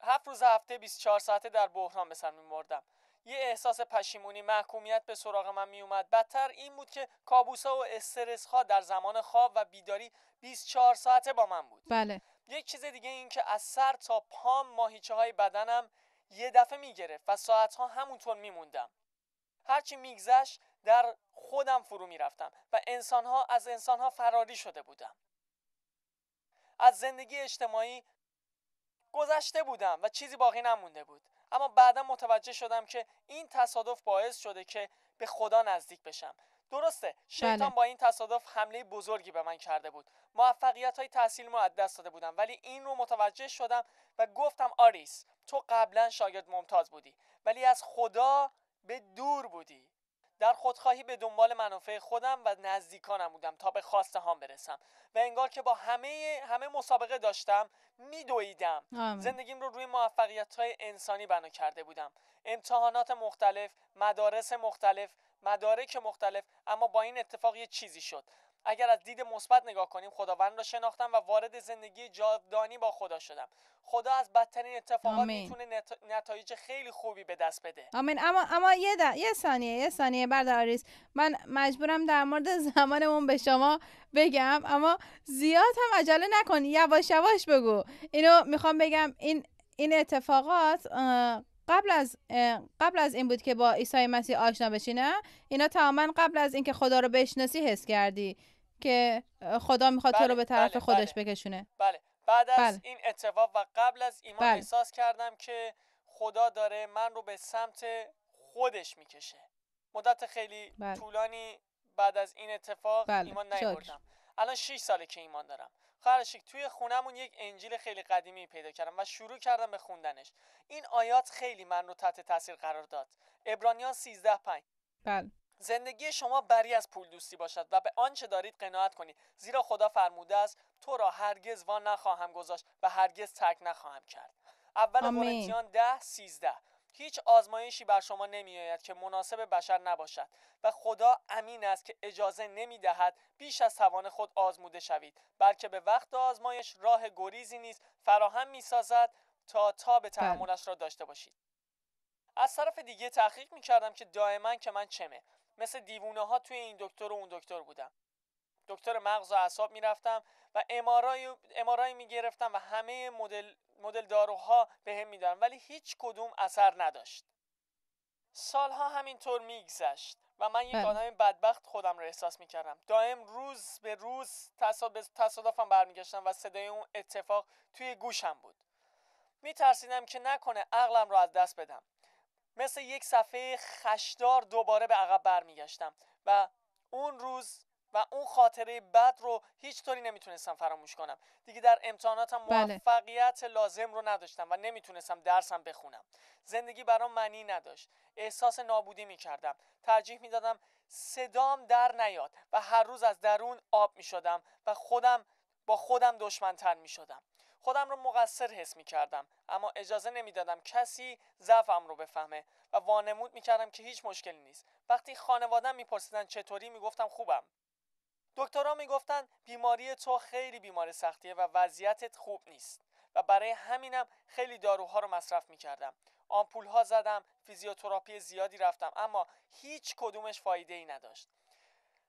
Speaker 2: هفت روز هفته 24 ساعته در بحران به سر میمردم یه احساس پشیمونی محکومیت به سراغ من می اومد بدتر این بود که کابوسا و استرس در زمان خواب و بیداری 24 ساعته با من بود بله یک چیز دیگه این که از سر تا پام ماهیچه های بدنم یه دفعه میگرفت و ساعتها همونطور میموندم هرچی میگذشت در خودم فرو میرفتم و انسانها از انسانها فراری شده بودم از زندگی اجتماعی گذشته بودم و چیزی باقی نمونده بود اما بعدا متوجه شدم که این تصادف باعث شده که به خدا نزدیک بشم درسته شیطان بله. با این تصادف حمله بزرگی به من کرده بود موفقیت های تحصیل رو از دست داده بودم ولی این رو متوجه شدم و گفتم آریس تو قبلا شاگرد ممتاز بودی ولی از خدا به دور بودی در خودخواهی به دنبال منافع خودم و نزدیکانم بودم تا به خواسته هم برسم و انگار که با همه همه مسابقه داشتم میدویدم زندگیم رو روی موفقیت های انسانی بنا کرده بودم امتحانات مختلف مدارس مختلف مدارک مختلف اما با این اتفاق یه چیزی شد اگر از دید مثبت نگاه کنیم خداوند را شناختم و وارد زندگی جاودانی با خدا شدم خدا از بدترین اتفاقات میتونه نتایج خیلی خوبی به دست بده آمین اما اما یه, د...
Speaker 1: یه ثانیه یه ثانیه من مجبورم در مورد زمانمون به شما بگم اما زیاد هم عجله نکن یواش یواش بگو اینو میخوام بگم این این اتفاقات قبل از قبل از این بود که با عیسی مسیح آشنا بشی نه اینا تماما قبل از اینکه خدا رو بشناسی حس کردی که خدا میخواد تو رو بله، به طرف بله، خودش بله، بکشونه بله
Speaker 2: بعد از بله. این اتفاق و قبل از ایمان احساس کردم که خدا داره من رو به سمت خودش میکشه مدت خیلی طولانی بعد از این اتفاق ایمان نیاوردم الان 6 ساله که ایمان دارم فرشیک توی خونمون یک انجیل خیلی قدیمی پیدا کردم و شروع کردم به خوندنش این آیات خیلی من رو تحت تاثیر قرار داد ابرانیان 13 5 بله زندگی شما بری از پول دوستی باشد و به آنچه دارید قناعت کنید زیرا خدا فرموده است تو را هرگز وان نخواهم گذاشت و هرگز ترک نخواهم کرد اول قرنتیان ده 13 هیچ آزمایشی بر شما آید که مناسب بشر نباشد و خدا امین است که اجازه نمی دهد بیش از توان خود آزموده شوید بلکه به وقت آزمایش راه گریزی نیز فراهم می سازد تا تا به تحملش را داشته باشید از طرف دیگه تحقیق کردم که دائما که من چمه مثل دیوونه ها توی این دکتر و اون دکتر بودم دکتر مغز و اعصاب میرفتم و امارای, امارای گرفتم و همه مدل مدل داروها به هم میدن ولی هیچ کدوم اثر نداشت سالها همینطور میگذشت و من یک بله. آدم بدبخت خودم رو احساس میکردم دائم روز به روز تصادفم برمیگشتم و صدای اون اتفاق توی گوشم بود میترسیدم که نکنه عقلم رو از دست بدم مثل یک صفحه خشدار دوباره به عقب برمیگشتم و اون روز و اون خاطره بد رو هیچ طوری نمیتونستم فراموش کنم دیگه در امتحاناتم بله. موفقیت لازم رو نداشتم و نمیتونستم درسم بخونم زندگی برام معنی نداشت احساس نابودی میکردم ترجیح میدادم صدام در نیاد و هر روز از درون آب میشدم و خودم با خودم دشمنتر میشدم خودم رو مقصر حس می اما اجازه نمیدادم کسی ضعفم رو بفهمه و وانمود می کردم که هیچ مشکلی نیست وقتی خانوادم میپرسیدن چطوری میگفتم خوبم دکترها میگفتن بیماری تو خیلی بیماری سختیه و وضعیتت خوب نیست و برای همینم خیلی داروها رو مصرف میکردم ها زدم فیزیوتراپی زیادی رفتم اما هیچ کدومش فایده ای نداشت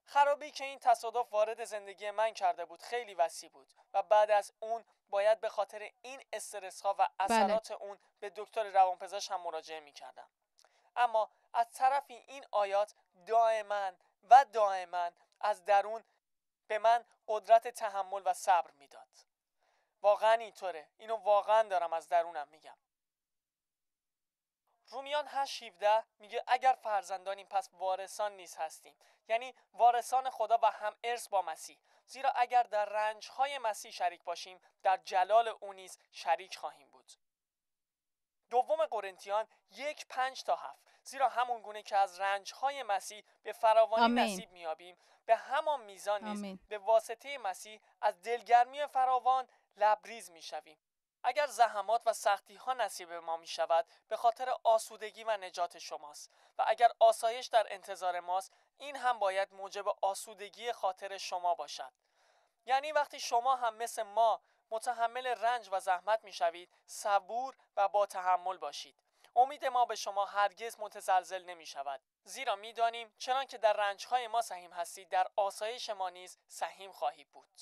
Speaker 2: خرابی که این تصادف وارد زندگی من کرده بود خیلی وسیع بود و بعد از اون باید به خاطر این استرس ها و بله. اثرات اون به دکتر روانپزشک هم مراجعه می اما از طرفی این آیات دائما و دائما از درون به من قدرت تحمل و صبر میداد واقعا اینطوره اینو واقعا دارم از درونم میگم رومیان 8:17 میگه اگر فرزندانیم پس وارثان نیز هستیم یعنی وارثان خدا و هم ارث با مسیح زیرا اگر در رنجهای مسیح شریک باشیم در جلال او نیز شریک خواهیم بود دوم قرنتیان یک پنج تا هفت زیرا همون گونه که از های مسیح به فراوانی آمین. نصیب میابیم به همان میزان نیز به واسطه مسیح از دلگرمی فراوان لبریز میشویم اگر زحمات و سختی ها نصیب ما می شود به خاطر آسودگی و نجات شماست و اگر آسایش در انتظار ماست این هم باید موجب آسودگی خاطر شما باشد یعنی وقتی شما هم مثل ما متحمل رنج و زحمت می شوید صبور و با تحمل باشید امید ما به شما هرگز متزلزل نمی شود زیرا میدانیم چنان که در رنجهای ما سهیم هستید در آسایش ما نیز سهیم خواهی بود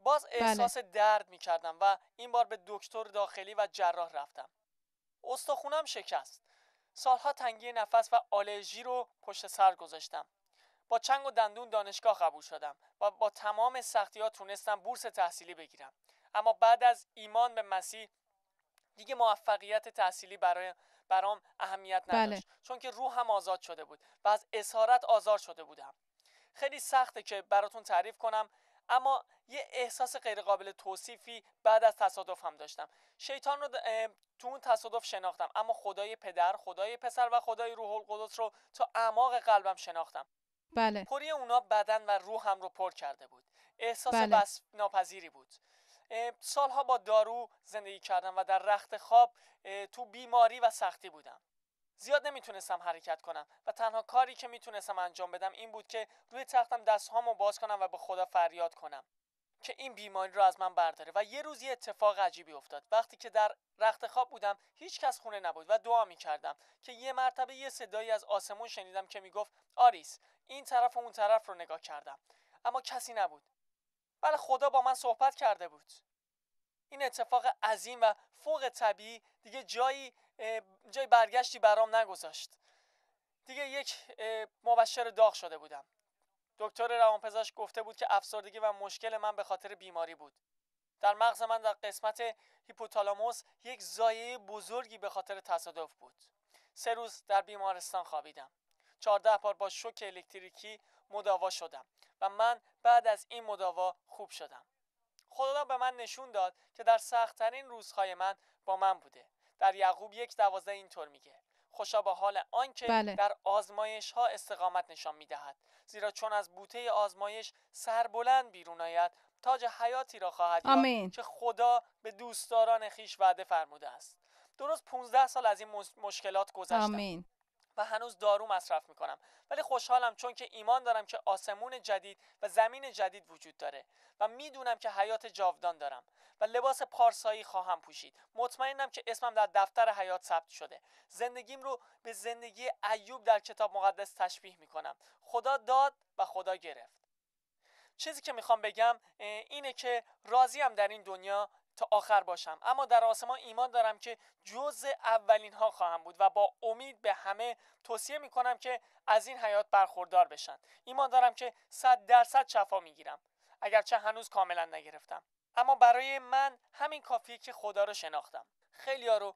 Speaker 2: باز بله. احساس درد می کردم و این بار به دکتر داخلی و جراح رفتم استخونم شکست سالها تنگی نفس و آلرژی رو پشت سر گذاشتم با چنگ و دندون دانشگاه قبول شدم و با تمام سختی ها تونستم بورس تحصیلی بگیرم اما بعد از ایمان به مسیح دیگه موفقیت تحصیلی برای برام اهمیت بله. نداشت بله. چون که روحم آزاد شده بود و از اسارت آزار شده بودم خیلی سخته که براتون تعریف کنم اما یه احساس غیرقابل توصیفی بعد از تصادف هم داشتم شیطان رو تو اون تصادف شناختم اما خدای پدر خدای پسر و خدای روح القدس رو تا اعماق قلبم شناختم بله پری اونا بدن و روحم رو پر کرده بود احساس بله. بس ناپذیری بود سالها با دارو زندگی کردم و در رخت خواب تو بیماری و سختی بودم زیاد نمیتونستم حرکت کنم و تنها کاری که میتونستم انجام بدم این بود که روی تختم دستهامو باز کنم و به خدا فریاد کنم که این بیماری رو از من برداره و یه روز یه اتفاق عجیبی افتاد وقتی که در رخت خواب بودم هیچ کس خونه نبود و دعا می کردم که یه مرتبه یه صدایی از آسمون شنیدم که میگفت آریس این طرف و اون طرف رو نگاه کردم اما کسی نبود بله خدا با من صحبت کرده بود این اتفاق عظیم و فوق طبیعی دیگه جایی جای برگشتی برام نگذاشت دیگه یک مبشر داغ شده بودم دکتر روانپزشک گفته بود که افسردگی و مشکل من به خاطر بیماری بود در مغز من در قسمت هیپوتالاموس یک زایه بزرگی به خاطر تصادف بود سه روز در بیمارستان خوابیدم چهارده بار با شوک الکتریکی مداوا شدم و من بعد از این مداوا خوب شدم خدا به من نشون داد که در سختترین روزهای من با من بوده در یعقوب یک دوازده اینطور میگه خوشا به حال آنکه بله. در آزمایش ها استقامت نشان میدهد زیرا چون از بوته آزمایش سربلند بیرون آید تاج حیاتی را خواهد یافت که خدا به دوستداران خیش وعده فرموده است درست 15 سال از این مشکلات گذشتم و هنوز دارو مصرف میکنم ولی خوشحالم چون که ایمان دارم که آسمون جدید و زمین جدید وجود داره و میدونم که حیات جاودان دارم و لباس پارسایی خواهم پوشید مطمئنم که اسمم در دفتر حیات ثبت شده زندگیم رو به زندگی ایوب در کتاب مقدس تشبیه میکنم خدا داد و خدا گرفت چیزی که میخوام بگم اینه که راضیم در این دنیا تا آخر باشم اما در آسمان ایمان دارم که جز اولین ها خواهم بود و با امید به همه توصیه می کنم که از این حیات برخوردار بشن ایمان دارم که صد درصد شفا می گیرم اگرچه هنوز کاملا نگرفتم اما برای من همین کافیه که خدا رو شناختم خیلی رو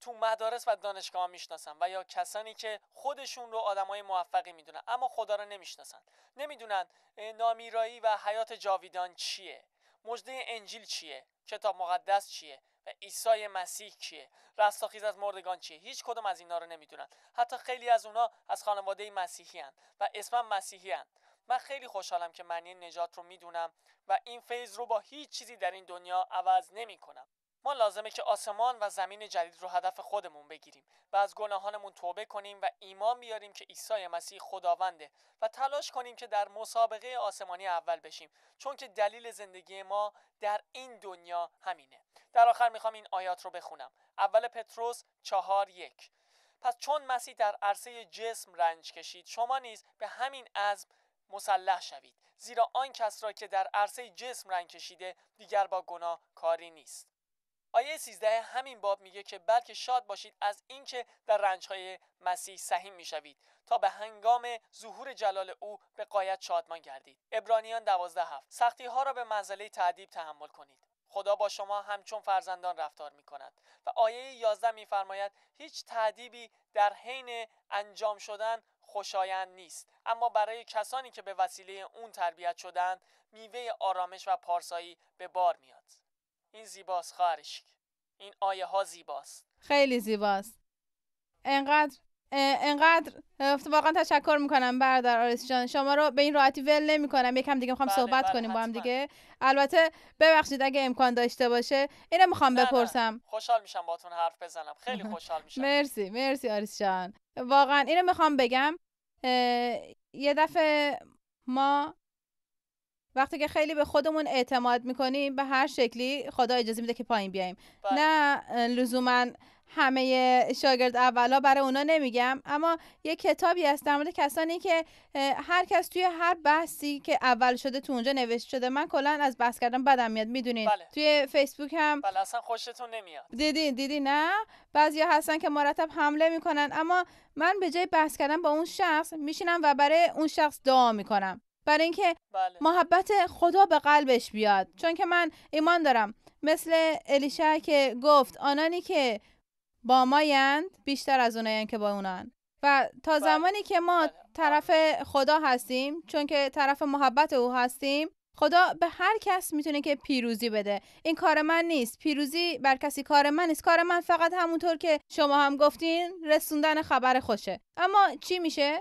Speaker 2: تو مدارس و دانشگاه میشناسن و یا کسانی که خودشون رو آدمای موفقی میدونن اما خدا رو نمیشناسن نمیدونن نامیرایی و حیات جاویدان چیه مژده انجیل چیه کتاب مقدس چیه و عیسی مسیح چیه؟ رستاخیز از مردگان چیه هیچ کدوم از اینا رو نمیدونن حتی خیلی از اونا از خانواده مسیحی هن و اسمم مسیحی هن. من خیلی خوشحالم که معنی نجات رو میدونم و این فیض رو با هیچ چیزی در این دنیا عوض نمی کنم ما لازمه که آسمان و زمین جدید رو هدف خودمون بگیریم و از گناهانمون توبه کنیم و ایمان بیاریم که عیسی مسیح خداونده و تلاش کنیم که در مسابقه آسمانی اول بشیم چون که دلیل زندگی ما در این دنیا همینه در آخر میخوام این آیات رو بخونم اول پتروس چهار یک پس چون مسیح در عرصه جسم رنج کشید شما نیز به همین عزم مسلح شوید زیرا آن کس را که در عرصه جسم رنج کشیده دیگر با گناه کاری نیست آیه 13 همین باب میگه که بلکه شاد باشید از اینکه در رنجهای مسیح سهیم میشوید تا به هنگام ظهور جلال او به قایت شادمان گردید ابرانیان 12 هفت سختی ها را به منزله تعدیب تحمل کنید خدا با شما همچون فرزندان رفتار می کند و آیه 11 میفرماید هیچ تعدیبی در حین انجام شدن خوشایند نیست اما برای کسانی که به وسیله اون تربیت شدند میوه آرامش و پارسایی به بار میاد این زیباست خواهرش این آیه ها زیباست
Speaker 1: خیلی زیباست انقدر انقدر واقعا تشکر میکنم برادر آرس جان شما رو به این راحتی ول نمیکنم یکم دیگه میخوام بله، صحبت بله، کنیم با هم دیگه البته ببخشید اگه امکان داشته باشه اینو میخوام بپرسم
Speaker 2: خوشحال میشم باتون حرف بزنم خیلی خوشحال میشم
Speaker 1: مرسی مرسی آرس جان واقعا اینو میخوام بگم یه دفعه ما وقتی که خیلی به خودمون اعتماد میکنیم به هر شکلی خدا اجازه میده که پایین بیایم بله. نه لزوما همه شاگرد اولا برای اونا نمیگم اما یه کتابی هست در مورد کسانی که هر کس توی هر بحثی که اول شده تو اونجا نوشته شده من کلا از بحث کردن بدم میاد میدونین بله. توی فیسبوک هم
Speaker 2: بله خوشتون نمیاد
Speaker 1: دیدی دیدی نه بعضیا هستن که مرتب حمله میکنن اما من به جای بحث کردن با اون شخص میشینم و برای اون شخص دعا میکنم برای اینکه بله. محبت خدا به قلبش بیاد چون که من ایمان دارم مثل الیشا که گفت آنانی که با مایند بیشتر از اونایند که با اونان و تا بله. زمانی که ما بله. طرف خدا هستیم چون که طرف محبت او هستیم خدا به هر کس میتونه که پیروزی بده این کار من نیست پیروزی بر کسی کار من نیست کار من فقط همونطور که شما هم گفتین رسوندن خبر خوشه اما چی میشه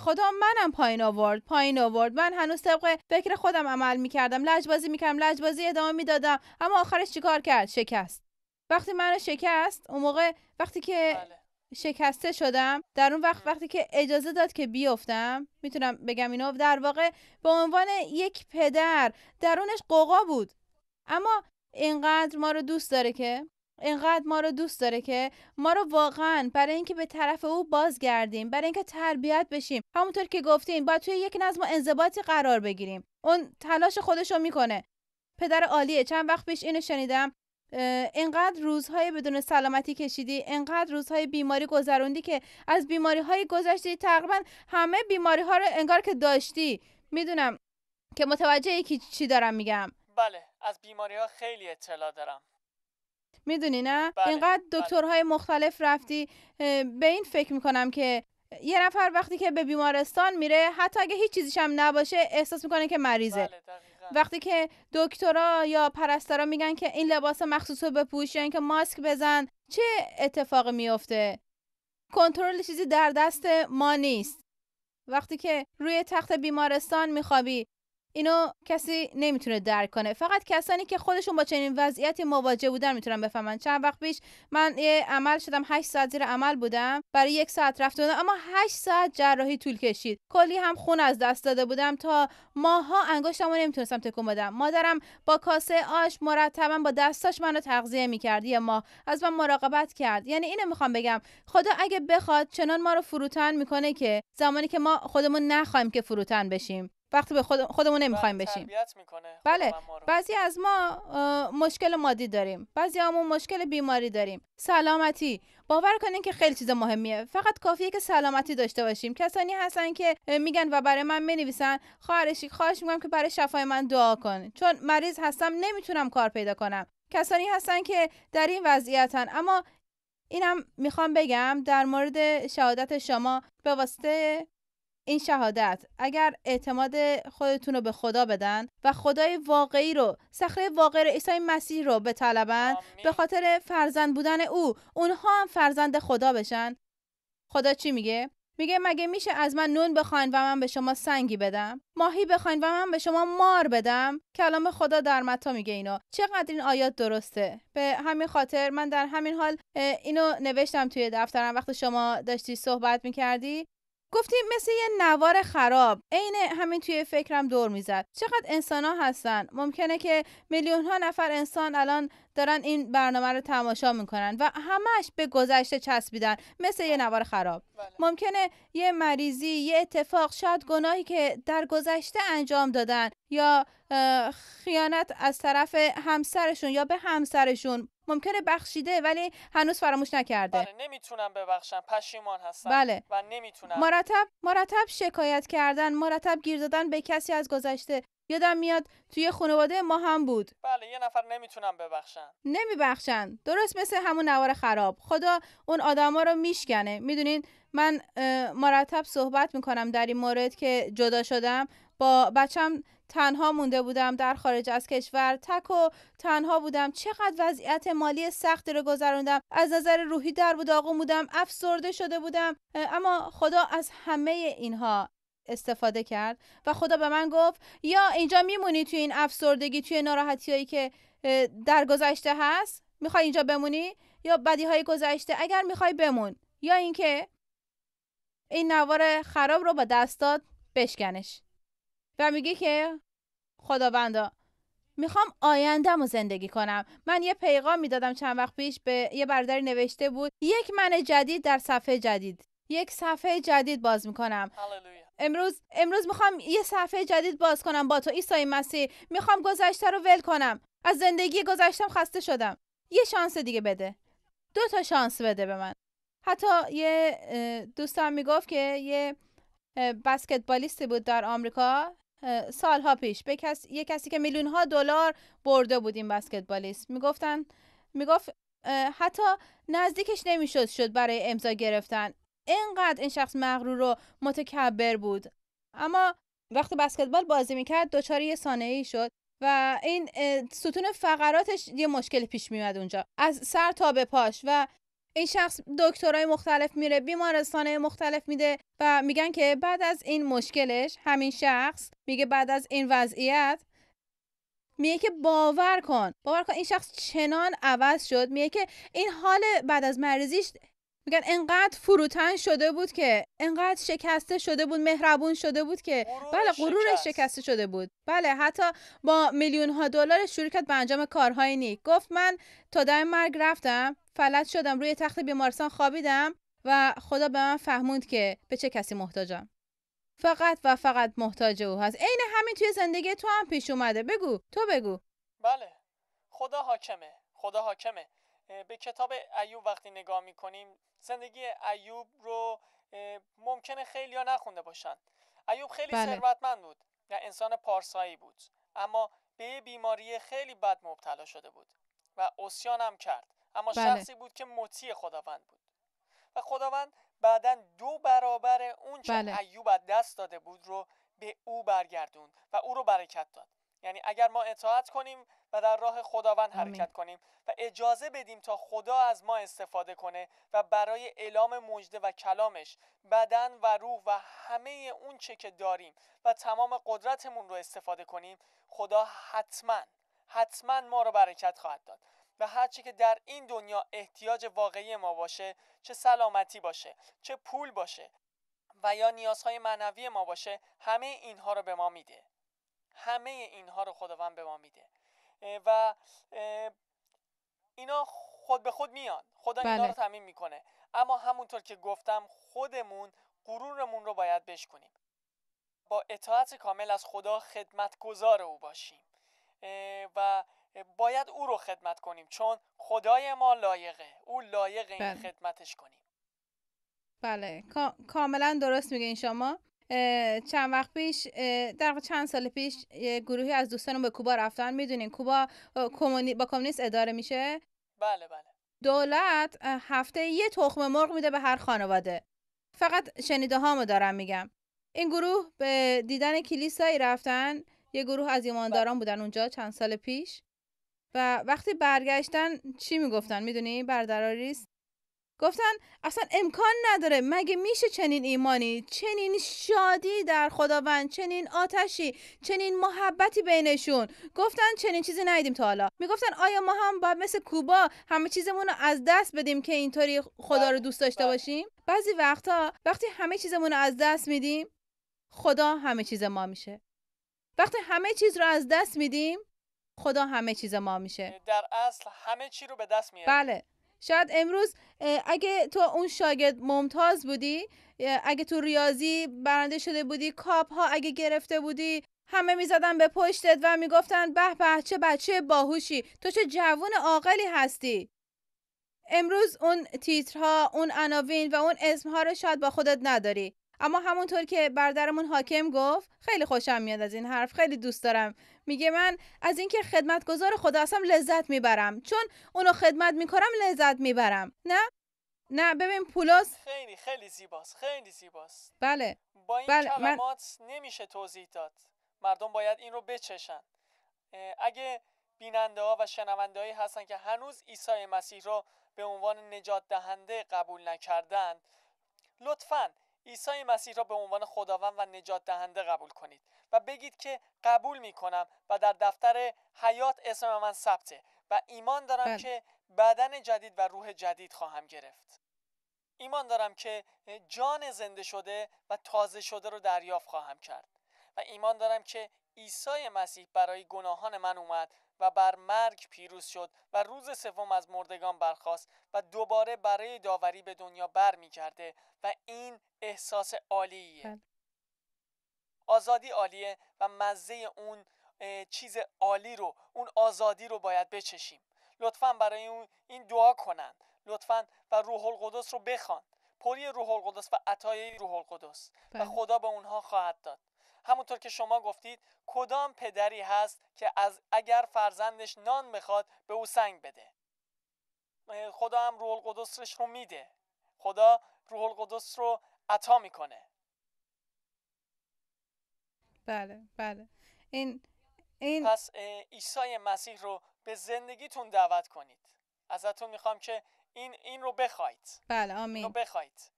Speaker 1: خدا منم پایین آورد پایین آورد من هنوز طبق فکر خودم عمل میکردم لجبازی میکردم لجبازی ادامه میدادم اما آخرش چیکار کرد شکست وقتی منو شکست اون موقع وقتی که بله. شکسته شدم در اون وقت وقتی که اجازه داد که بیفتم میتونم بگم اینو در واقع به عنوان یک پدر درونش قوقا بود اما اینقدر ما رو دوست داره که اینقدر ما رو دوست داره که ما رو واقعا برای اینکه به طرف او بازگردیم برای اینکه تربیت بشیم همونطور که گفتیم باید توی یک نظم و انضباطی قرار بگیریم اون تلاش خودش رو میکنه پدر عالیه چند وقت پیش اینو شنیدم انقدر روزهای بدون سلامتی کشیدی انقدر روزهای بیماری گذروندی که از بیماری های گذشتی تقریبا همه بیماری ها رو انگار که داشتی میدونم که متوجه یکی چی دارم میگم
Speaker 2: بله از بیماری ها خیلی اطلاع دارم
Speaker 1: میدونی نه بله، اینقدر بله. دکترهای مختلف رفتی به این فکر میکنم که یه نفر وقتی که به بیمارستان میره حتی اگه هیچ چیزیش نباشه احساس میکنه که مریضه بله، وقتی که دکترا یا پرستارا میگن که این لباس مخصوص رو بپوش یا اینکه ماسک بزن چه اتفاقی میفته کنترل چیزی در دست ما نیست وقتی که روی تخت بیمارستان میخوابی اینو کسی نمیتونه درک کنه فقط کسانی که خودشون با چنین وضعیتی مواجه بودن میتونن بفهمن چند وقت پیش من یه عمل شدم 8 ساعت زیر عمل بودم برای یک ساعت رفته بودم اما 8 ساعت جراحی طول کشید کلی هم خون از دست داده بودم تا ماها انگشتمو نمیتونستم تکون بدم مادرم با کاسه آش مرتبا با دستاش منو تغذیه میکرد یه ماه از من مراقبت کرد یعنی اینو میخوام بگم خدا اگه بخواد چنان ما رو فروتن میکنه که زمانی که ما خودمون نخواهیم که فروتن بشیم وقتی به خود خودمون نمیخوایم بشیم بله بعضی از ما مشکل مادی داریم بعضی همون مشکل بیماری داریم سلامتی باور کنین که خیلی چیز مهمیه فقط کافیه که سلامتی داشته باشیم کسانی هستن که میگن و برای من مینویسن خواهرشی خواهش میکنم که برای شفای من دعا کن چون مریض هستم نمیتونم کار پیدا کنم کسانی هستن که در این وضعیتن اما اینم میخوام بگم در مورد شهادت شما به واسطه این شهادت اگر اعتماد خودتون رو به خدا بدن و خدای واقعی رو صخره واقعی عیسی مسیح رو طلبن به خاطر فرزند بودن او اونها هم فرزند خدا بشن خدا چی میگه میگه مگه میشه از من نون بخواین و من به شما سنگی بدم ماهی بخواین و من به شما مار بدم کلام خدا در متا میگه اینو چقدر این آیات درسته به همین خاطر من در همین حال اینو نوشتم توی دفترم وقتی شما داشتی صحبت میکردی گفتیم مثل یه نوار خراب عین همین توی فکرم دور میزد چقدر انسان ها هستن ممکنه که میلیون ها نفر انسان الان دارن این برنامه رو تماشا میکنن و همش به گذشته چسبیدن مثل یه نوار خراب بله. ممکنه یه مریضی یه اتفاق شاید گناهی که در گذشته انجام دادن یا خیانت از طرف همسرشون یا به همسرشون ممکنه بخشیده ولی هنوز فراموش نکرده بله
Speaker 2: نمیتونم ببخشم پشیمان هستم بله و نمیتونم مرتب
Speaker 1: مرتب شکایت کردن مرتب گیر دادن به کسی از گذشته یادم میاد توی خانواده ما هم بود
Speaker 2: بله یه نفر نمیتونم ببخشن
Speaker 1: نمیبخشن درست مثل همون نوار خراب خدا اون آدما رو میشکنه میدونین من مرتب صحبت میکنم در این مورد که جدا شدم با بچم تنها مونده بودم در خارج از کشور تک و تنها بودم چقدر وضعیت مالی سختی رو گذراندم از نظر روحی در بود داغون بودم افسرده شده بودم اما خدا از همه اینها استفاده کرد و خدا به من گفت یا اینجا میمونی توی این افسردگی توی هایی که در گذشته هست میخوای اینجا بمونی یا بدی های گذشته اگر میخوای بمون یا اینکه این نوار خراب رو با دستات بشکنش و میگه که خداوندا میخوام آیندم رو زندگی کنم من یه پیغام میدادم چند وقت پیش به یه برادری نوشته بود یک من جدید در صفحه جدید یک صفحه جدید باز میکنم امروز امروز میخوام یه صفحه جدید باز کنم با تو عیسی مسیح میخوام گذشته رو ول کنم از زندگی گذشتم خسته شدم یه شانس دیگه بده دو تا شانس بده به من حتی یه دوستم میگفت که یه بسکتبالیستی بود در آمریکا سالها پیش به کس... یه کسی که میلیون ها دلار برده بود این بسکتبالیست میگفتن میگفت حتی نزدیکش نمیشد شد برای امضا گرفتن اینقدر این شخص مغرور و متکبر بود اما وقتی بسکتبال بازی میکرد دچار یه سانعی شد و این ستون فقراتش یه مشکل پیش میمد اونجا از سر تا به پاش و این شخص دکترهای مختلف میره بیمارستانه مختلف میده و میگن که بعد از این مشکلش همین شخص میگه بعد از این وضعیت میگه که باور کن باور کن این شخص چنان عوض شد میگه که این حال بعد از مریضیش میگن انقدر فروتن شده بود که انقدر شکسته شده بود مهربون شده بود که بله غرورش شکسته شده بود بله حتی با میلیون ها دلار شروع کرد به انجام کارهای نیک گفت من تا دم مرگ رفتم فلج شدم روی تخت بیمارستان خوابیدم و خدا به من فهموند که به چه کسی محتاجم فقط و فقط محتاج او هست عین همین توی زندگی تو هم پیش اومده بگو تو بگو
Speaker 2: بله خدا حاکمه خدا حاکمه به کتاب ایوب وقتی نگاه میکنیم زندگی ایوب رو ممکنه خیلی ها نخونده باشن ایوب خیلی بله. ثروتمند بود و یعنی انسان پارسایی بود اما به بیماری خیلی بد مبتلا شده بود و اسیان هم کرد اما بله. شخصی بود که مطیع خداوند بود و خداوند بعدا دو برابر اون چه بله. ایوب از دست داده بود رو به او برگردوند و او رو برکت داد یعنی اگر ما اطاعت کنیم و در راه خداوند حرکت کنیم و اجازه بدیم تا خدا از ما استفاده کنه و برای اعلام مجده و کلامش بدن و روح و همه اون چه که داریم و تمام قدرتمون رو استفاده کنیم خدا حتما حتما ما رو برکت خواهد داد و هرچه که در این دنیا احتیاج واقعی ما باشه چه سلامتی باشه چه پول باشه و یا نیازهای معنوی ما باشه همه اینها رو به ما میده همه اینها رو خداوند به ما میده و اینا خود به خود میان خدا بله. اینا رو تعمین میکنه اما همونطور که گفتم خودمون غرورمون رو باید بشکنیم با اطاعت کامل از خدا خدمتگزار او باشیم و باید او رو خدمت کنیم چون خدای ما لایقه او لایق این بله. خدمتش کنیم
Speaker 1: بله کاملا درست میگین شما چند وقت پیش در چند سال پیش گروهی از دوستانم به کوبا رفتن میدونین کوبا با کمونیست اداره میشه بله بله دولت هفته یه تخم مرغ میده به هر خانواده فقط شنیده هامو دارم میگم این گروه به دیدن کلیسایی رفتن یه گروه از ایمانداران بله. بودن اونجا چند سال پیش و وقتی برگشتن چی میگفتن میدونی بردراریست گفتن اصلا امکان نداره مگه میشه چنین ایمانی چنین شادی در خداوند چنین آتشی چنین محبتی بینشون گفتن چنین چیزی ندیدیم تا حالا میگفتن آیا ما هم باید مثل کوبا همه چیزمون رو از دست بدیم که اینطوری خدا رو دوست داشته بله. باشیم بعضی وقتها وقتی همه چیزمون رو از دست میدیم خدا همه چیز ما میشه وقتی همه چیز رو از دست میدیم خدا همه چیز ما میشه
Speaker 2: در اصل همه چی رو به دست میاره بله
Speaker 1: شاید امروز اگه تو اون شاگرد ممتاز بودی اگه تو ریاضی برنده شده بودی کاپ ها اگه گرفته بودی همه میزدن به پشتت و میگفتن به به چه بچه باهوشی تو چه جوون عاقلی هستی امروز اون تیترها اون عناوین و اون اسمها رو شاید با خودت نداری اما همونطور که بردرمون حاکم گفت خیلی خوشم میاد از این حرف خیلی دوست دارم میگه من از اینکه خدمتگزار خدا هستم لذت میبرم چون اونو خدمت میکنم لذت میبرم نه نه ببین پولس
Speaker 2: خیلی خیلی زیباست خیلی زیباست بله با این بله. کلمات من... نمیشه توضیح داد مردم باید این رو بچشن اگه بیننده ها و شنونده هایی هستن که هنوز عیسی مسیح رو به عنوان نجات دهنده قبول نکردن لطفاً عیسی مسیح را به عنوان خداوند و نجات دهنده قبول کنید و بگید که قبول می کنم و در دفتر حیات اسم من ثبته و ایمان دارم بله. که بدن جدید و روح جدید خواهم گرفت ایمان دارم که جان زنده شده و تازه شده رو دریافت خواهم کرد و ایمان دارم که عیسی مسیح برای گناهان من اومد و بر مرگ پیروز شد و روز سوم از مردگان برخاست و دوباره برای داوری به دنیا برمیگرده و این احساس عالیه بله. آزادی عالیه و مزه اون چیز عالی رو اون آزادی رو باید بچشیم لطفا برای اون این دعا کنن لطفا و روح القدس رو بخوان پری روح القدس و عطای روح القدس و بله. خدا به اونها خواهد داد همونطور که شما گفتید کدام پدری هست که از اگر فرزندش نان میخواد به او سنگ بده خدا هم روح القدسش رو میده خدا روح القدس رو عطا میکنه
Speaker 1: بله بله این
Speaker 2: این پس عیسی مسیح رو به زندگیتون دعوت کنید ازتون میخوام که این این رو بخواید بله آمین رو بخواید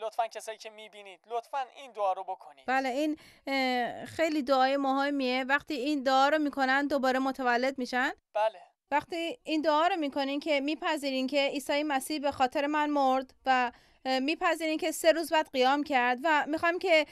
Speaker 2: لطفا کسایی که میبینید لطفا این دعا رو بکنید بله
Speaker 1: این خیلی دعای مهمیه وقتی این دعا رو میکنن دوباره متولد میشن بله وقتی این دعا رو میکنین که میپذیرین که عیسی مسیح به خاطر من مرد و میپذیرین که سه روز بعد قیام کرد و میخوام که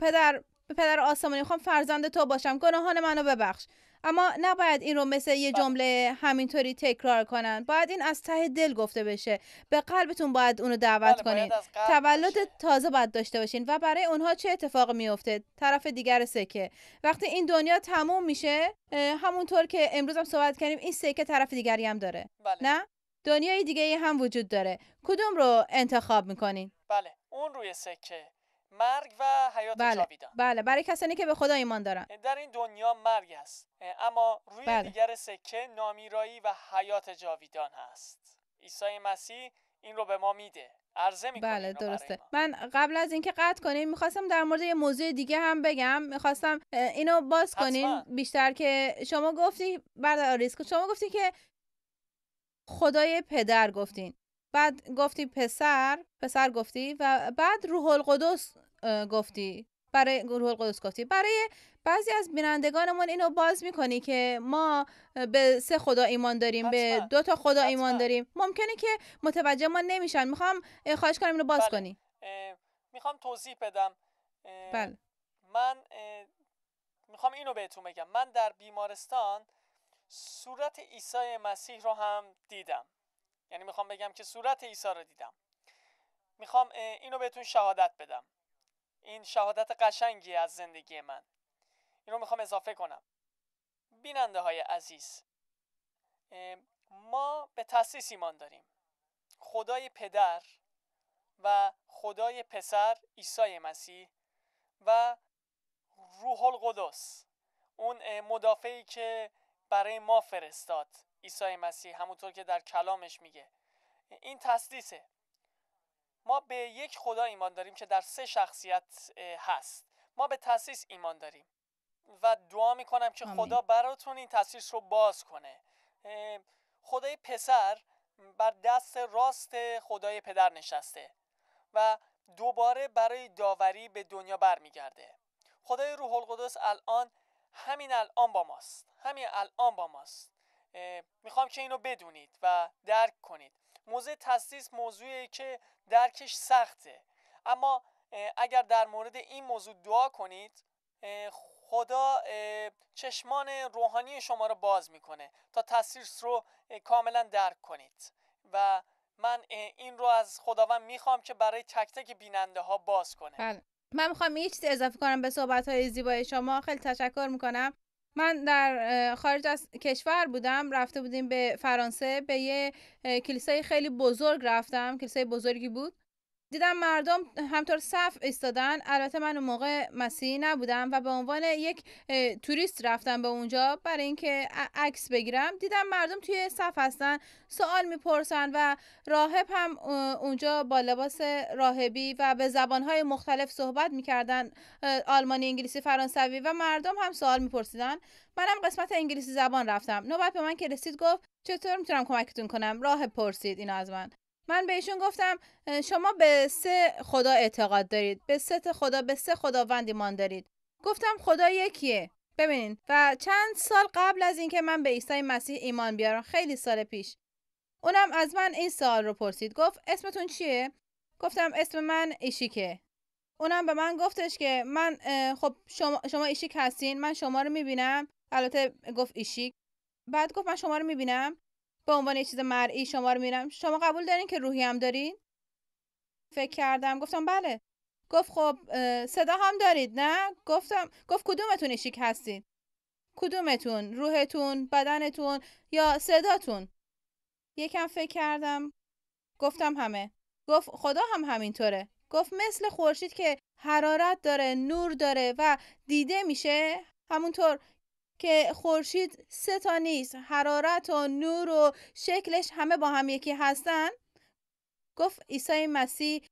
Speaker 1: پدر پدر آسمانی میخوام فرزند تو باشم گناهان منو ببخش اما نباید این رو مثل یه بله. جمله همینطوری تکرار کنن باید این از ته دل گفته بشه به قلبتون باید اونو دعوت بله، کنید. تولد تازه باید داشته باشین و برای اونها چه اتفاق میفته طرف دیگر سکه وقتی این دنیا تموم میشه همونطور که امروز هم صحبت کردیم این سکه طرف دیگری هم داره بله. نه دنیای دیگه هم وجود داره کدوم رو انتخاب میکنین
Speaker 2: بله اون روی سکه مرگ و حیات بله. جاویدان بله
Speaker 1: برای کسانی که به خدا ایمان دارن
Speaker 2: یعنی در این دنیا مرگ است اما روی بله. دیگر سکه نامیرایی و حیات جاویدان هست عیسی مسیح این رو به ما میده عرضه می بله درسته
Speaker 1: من قبل از اینکه قطع کنیم میخواستم در مورد یه موضوع دیگه هم بگم میخواستم اینو باز کنیم بیشتر که شما گفتی بعد آریسکو شما گفتی که خدای پدر گفتین بعد گفتی پسر پسر گفتی و بعد روح القدس گفتی برای گروه القدس گفتی برای بعضی از بینندگانمون اینو باز میکنی که ما به سه خدا ایمان داریم به دو تا خدا ایمان داریم ممکنه که متوجه ما نمیشن میخوام خواهش کنم اینو باز بله. کنی
Speaker 2: میخوام توضیح بدم بله من میخوام اینو بهتون بگم من در بیمارستان صورت عیسی مسیح رو هم دیدم یعنی میخوام بگم که صورت عیسی رو دیدم میخوام اینو بهتون شهادت بدم این شهادت قشنگی از زندگی من این رو میخوام اضافه کنم بیننده های عزیز ما به تسلیس ایمان داریم خدای پدر و خدای پسر عیسی مسیح و روح القدس اون مدافعی که برای ما فرستاد عیسی مسیح همونطور که در کلامش میگه این تسلیسه ما به یک خدا ایمان داریم که در سه شخصیت هست ما به تاسیس ایمان داریم و دعا میکنم که خدا براتون این تاسیس رو باز کنه خدای پسر بر دست راست خدای پدر نشسته و دوباره برای داوری به دنیا برمیگرده خدای روح القدس الان همین الان با ماست همین الان با ماست میخوام که اینو بدونید و درک کنید موزه تسلیس موضوعی که درکش سخته اما اگر در مورد این موضوع دعا کنید خدا چشمان روحانی شما رو باز میکنه تا تسلیس رو کاملا درک کنید و من این رو از خداوند میخوام که برای تک تک بیننده ها باز کنه بله.
Speaker 1: من میخوام یه چیز اضافه کنم به صحبت های زیبای شما خیلی تشکر میکنم من در خارج از کشور بودم رفته بودیم به فرانسه به یه کلیسای خیلی بزرگ رفتم کلیسای بزرگی بود دیدم مردم همطور صف ایستادن البته من اون موقع مسیحی نبودم و به عنوان یک توریست رفتم به اونجا برای اینکه عکس بگیرم دیدم مردم توی صف هستن سوال میپرسن و راهب هم اونجا با لباس راهبی و به زبانهای مختلف صحبت میکردن آلمانی انگلیسی فرانسوی و مردم هم سوال میپرسیدن منم قسمت انگلیسی زبان رفتم نوبت به من که رسید گفت چطور میتونم کمکتون کنم راه پرسید اینا از من من بهشون گفتم شما به سه خدا اعتقاد دارید به سه خدا به سه خداوند ایمان دارید گفتم خدا یکیه ببینین و چند سال قبل از اینکه من به عیسی مسیح ایمان بیارم خیلی سال پیش اونم از من این سال رو پرسید گفت اسمتون چیه گفتم اسم من ایشیکه اونم به من گفتش که من خب شما, شما ایشیک هستین من شما رو میبینم البته گفت ایشیک بعد گفت من شما رو میبینم به عنوان یه چیز مرعی شما رو میرم شما قبول دارین که روحی هم دارین فکر کردم گفتم بله گفت خب صدا هم دارید نه گفتم گفت کدومتون شیک هستید کدومتون روحتون بدنتون یا صداتون یکم فکر کردم گفتم همه گفت خدا هم همینطوره گفت مثل خورشید که حرارت داره نور داره و دیده میشه همونطور که خورشید سه تا نیست حرارت و نور و شکلش همه با هم یکی هستن گفت عیسی مسیح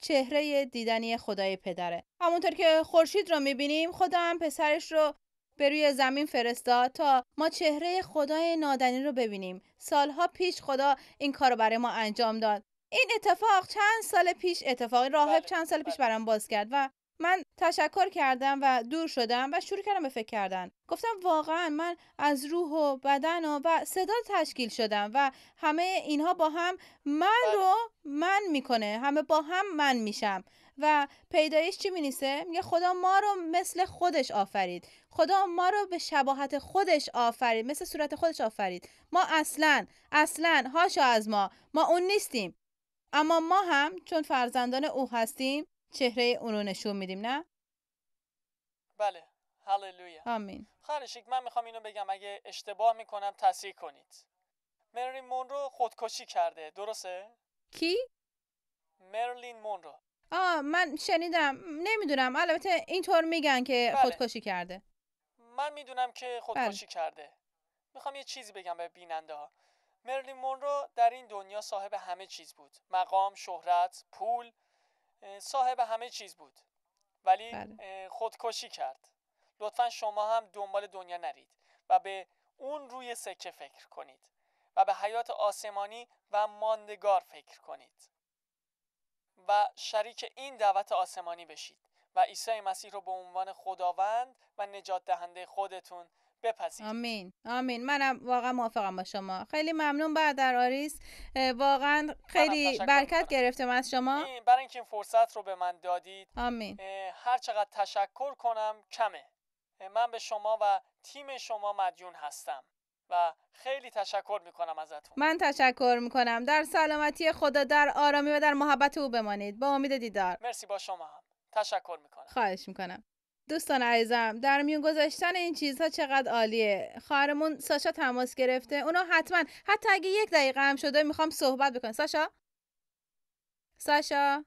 Speaker 1: چهره دیدنی خدای پدره همونطور که خورشید رو میبینیم خدا هم پسرش رو به روی زمین فرستاد تا ما چهره خدای نادنی رو ببینیم سالها پیش خدا این کار رو برای ما انجام داد این اتفاق چند سال پیش اتفاق راهب بله، چند سال پیش بله. برام باز کرد و من تشکر کردم و دور شدم و شروع کردم به فکر کردن گفتم واقعا من از روح و بدن و, و صدا تشکیل شدم و همه اینها با هم من بله. رو من میکنه همه با هم من میشم و پیدایش چی مینیسه؟ میگه خدا ما رو مثل خودش آفرید خدا ما رو به شباهت خودش آفرید مثل صورت خودش آفرید ما اصلا اصلا هاشا از ما ما اون نیستیم اما ما هم چون فرزندان او هستیم چهره اون رو نشون میدیم نه
Speaker 2: بله هللویا آمین خرشیک من میخوام اینو بگم اگه اشتباه میکنم تصحیح کنید مرلین مونرو خودکشی کرده درسته کی مرلین مونرو
Speaker 1: آه من شنیدم نمیدونم البته اینطور میگن که بله. خودکشی کرده
Speaker 2: من میدونم که خودکشی بله. کرده میخوام یه چیزی بگم به بیننده ها مرلین مونرو در این دنیا صاحب همه چیز بود مقام شهرت پول صاحب همه چیز بود ولی بله. خودکشی کرد لطفا شما هم دنبال دنیا نرید و به اون روی سکه فکر کنید و به حیات آسمانی و ماندگار فکر کنید و شریک این دعوت آسمانی بشید و عیسی مسیح رو به عنوان خداوند و نجات دهنده خودتون
Speaker 1: آمین آمین منم واقعا موافقم با شما خیلی ممنون برادر آریس واقعا خیلی برکت گرفتم از شما
Speaker 2: برای اینکه این فرصت رو به من دادید آمین هر چقدر تشکر کنم کمه من به شما و تیم شما مدیون هستم و خیلی تشکر میکنم ازتون
Speaker 1: من تشکر میکنم در سلامتی خدا در آرامی و در محبت او بمانید با امید دیدار
Speaker 2: مرسی با شما هم تشکر میکنم
Speaker 1: خواهش میکنم دوستان عزیزم در میون گذاشتن این چیزها چقدر عالیه خواهرمون ساشا تماس گرفته اونا حتما حتی اگه یک دقیقه هم شده میخوام صحبت بکنم ساشا ساشا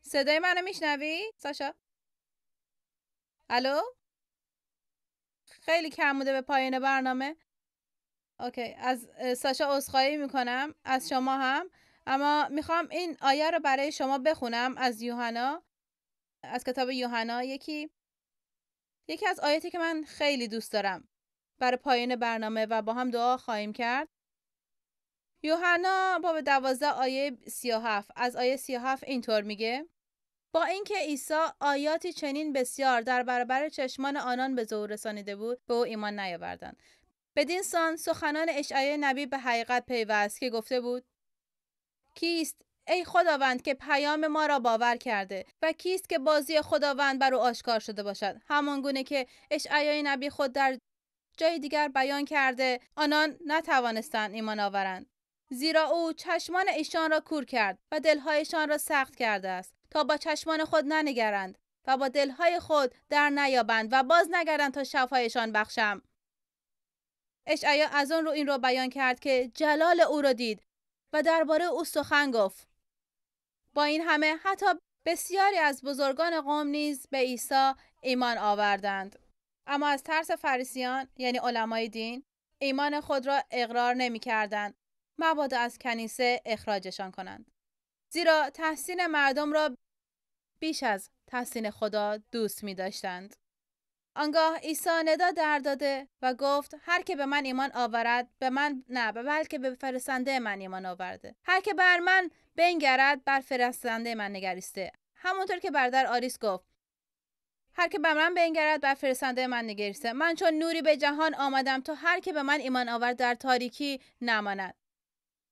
Speaker 1: صدای منو میشنوی ساشا الو خیلی کم بوده به پایین برنامه اوکی از ساشا عذرخواهی میکنم از شما هم اما میخوام این آیه رو برای شما بخونم از یوحنا از کتاب یوحنا یکی یکی از آیاتی که من خیلی دوست دارم برای پایان برنامه و با هم دعا خواهیم کرد یوحنا باب دوازده آیه هفت از آیه هفت اینطور میگه با اینکه عیسی آیاتی چنین بسیار در برابر چشمان آنان به ظهور رسانیده بود به او ایمان نیاوردند بدین سان سخنان اشعای نبی به حقیقت پیوست که گفته بود کیست ای خداوند که پیام ما را باور کرده و کیست که بازی خداوند بر او آشکار شده باشد همان گونه که اشعیای نبی خود در جای دیگر بیان کرده آنان نتوانستند ایمان آورند زیرا او چشمان ایشان را کور کرد و دلهایشان را سخت کرده است تا با چشمان خود ننگرند و با دلهای خود در نیابند و باز نگردند تا شفایشان بخشم اشعیا از آن رو این را بیان کرد که جلال او را دید و درباره او سخن گفت با این همه حتی بسیاری از بزرگان قوم نیز به عیسی ایمان آوردند اما از ترس فریسیان یعنی علمای دین ایمان خود را اقرار نمی کردند مبادا از کنیسه اخراجشان کنند زیرا تحسین مردم را بیش از تحسین خدا دوست می داشتند آنگاه عیسی ندا در داده و گفت هر که به من ایمان آورد به من نه بلکه به فرسنده من ایمان آورده هر که بر من بنگرد بر فرستنده من نگریسته همونطور که برادر آریس گفت هر که به من بنگرد بر فرستنده من نگریسته من چون نوری به جهان آمدم تا هر که به من ایمان آورد در تاریکی نماند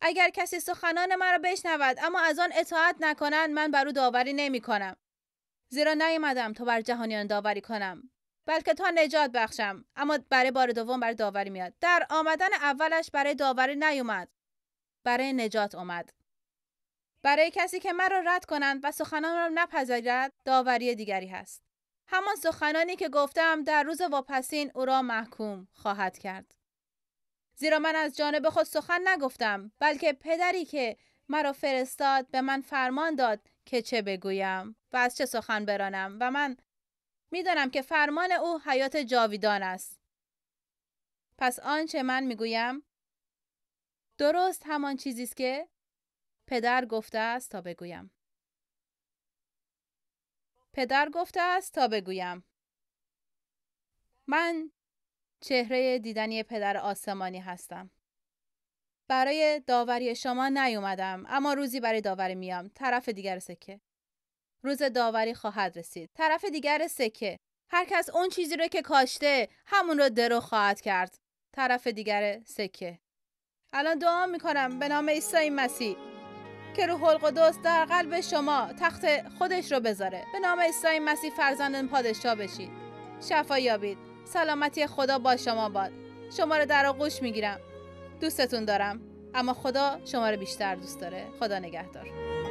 Speaker 1: اگر کسی سخنان مرا بشنود اما از آن اطاعت نکنند من بر او داوری نمی کنم زیرا نیامدم تا بر جهانیان داوری کنم بلکه تا نجات بخشم اما برای بار دوم برای داوری میاد در آمدن اولش برای داوری نیومد برای نجات آمد برای کسی که مرا رد کنند و سخنان را نپذیرد داوری دیگری هست همان سخنانی که گفتم در روز واپسین او را محکوم خواهد کرد زیرا من از جانب خود سخن نگفتم بلکه پدری که مرا فرستاد به من فرمان داد که چه بگویم و از چه سخن برانم و من میدانم که فرمان او حیات جاویدان است پس آنچه من میگویم درست همان چیزی است که پدر گفته است تا بگویم. پدر گفته است تا بگویم. من چهره دیدنی پدر آسمانی هستم. برای داوری شما نیومدم اما روزی برای داوری میام طرف دیگر سکه روز داوری خواهد رسید طرف دیگر سکه هر کس اون چیزی رو که کاشته همون رو درو خواهد کرد طرف دیگر سکه الان دعا میکنم به نام عیسی مسیح که روح القدس در قلب شما تخت خودش رو بذاره به نام عیسی مسیح فرزند پادشاه بشید شفا یابید سلامتی خدا با شما باد شما رو در آغوش میگیرم دوستتون دارم اما خدا شما رو بیشتر دوست داره خدا نگهدار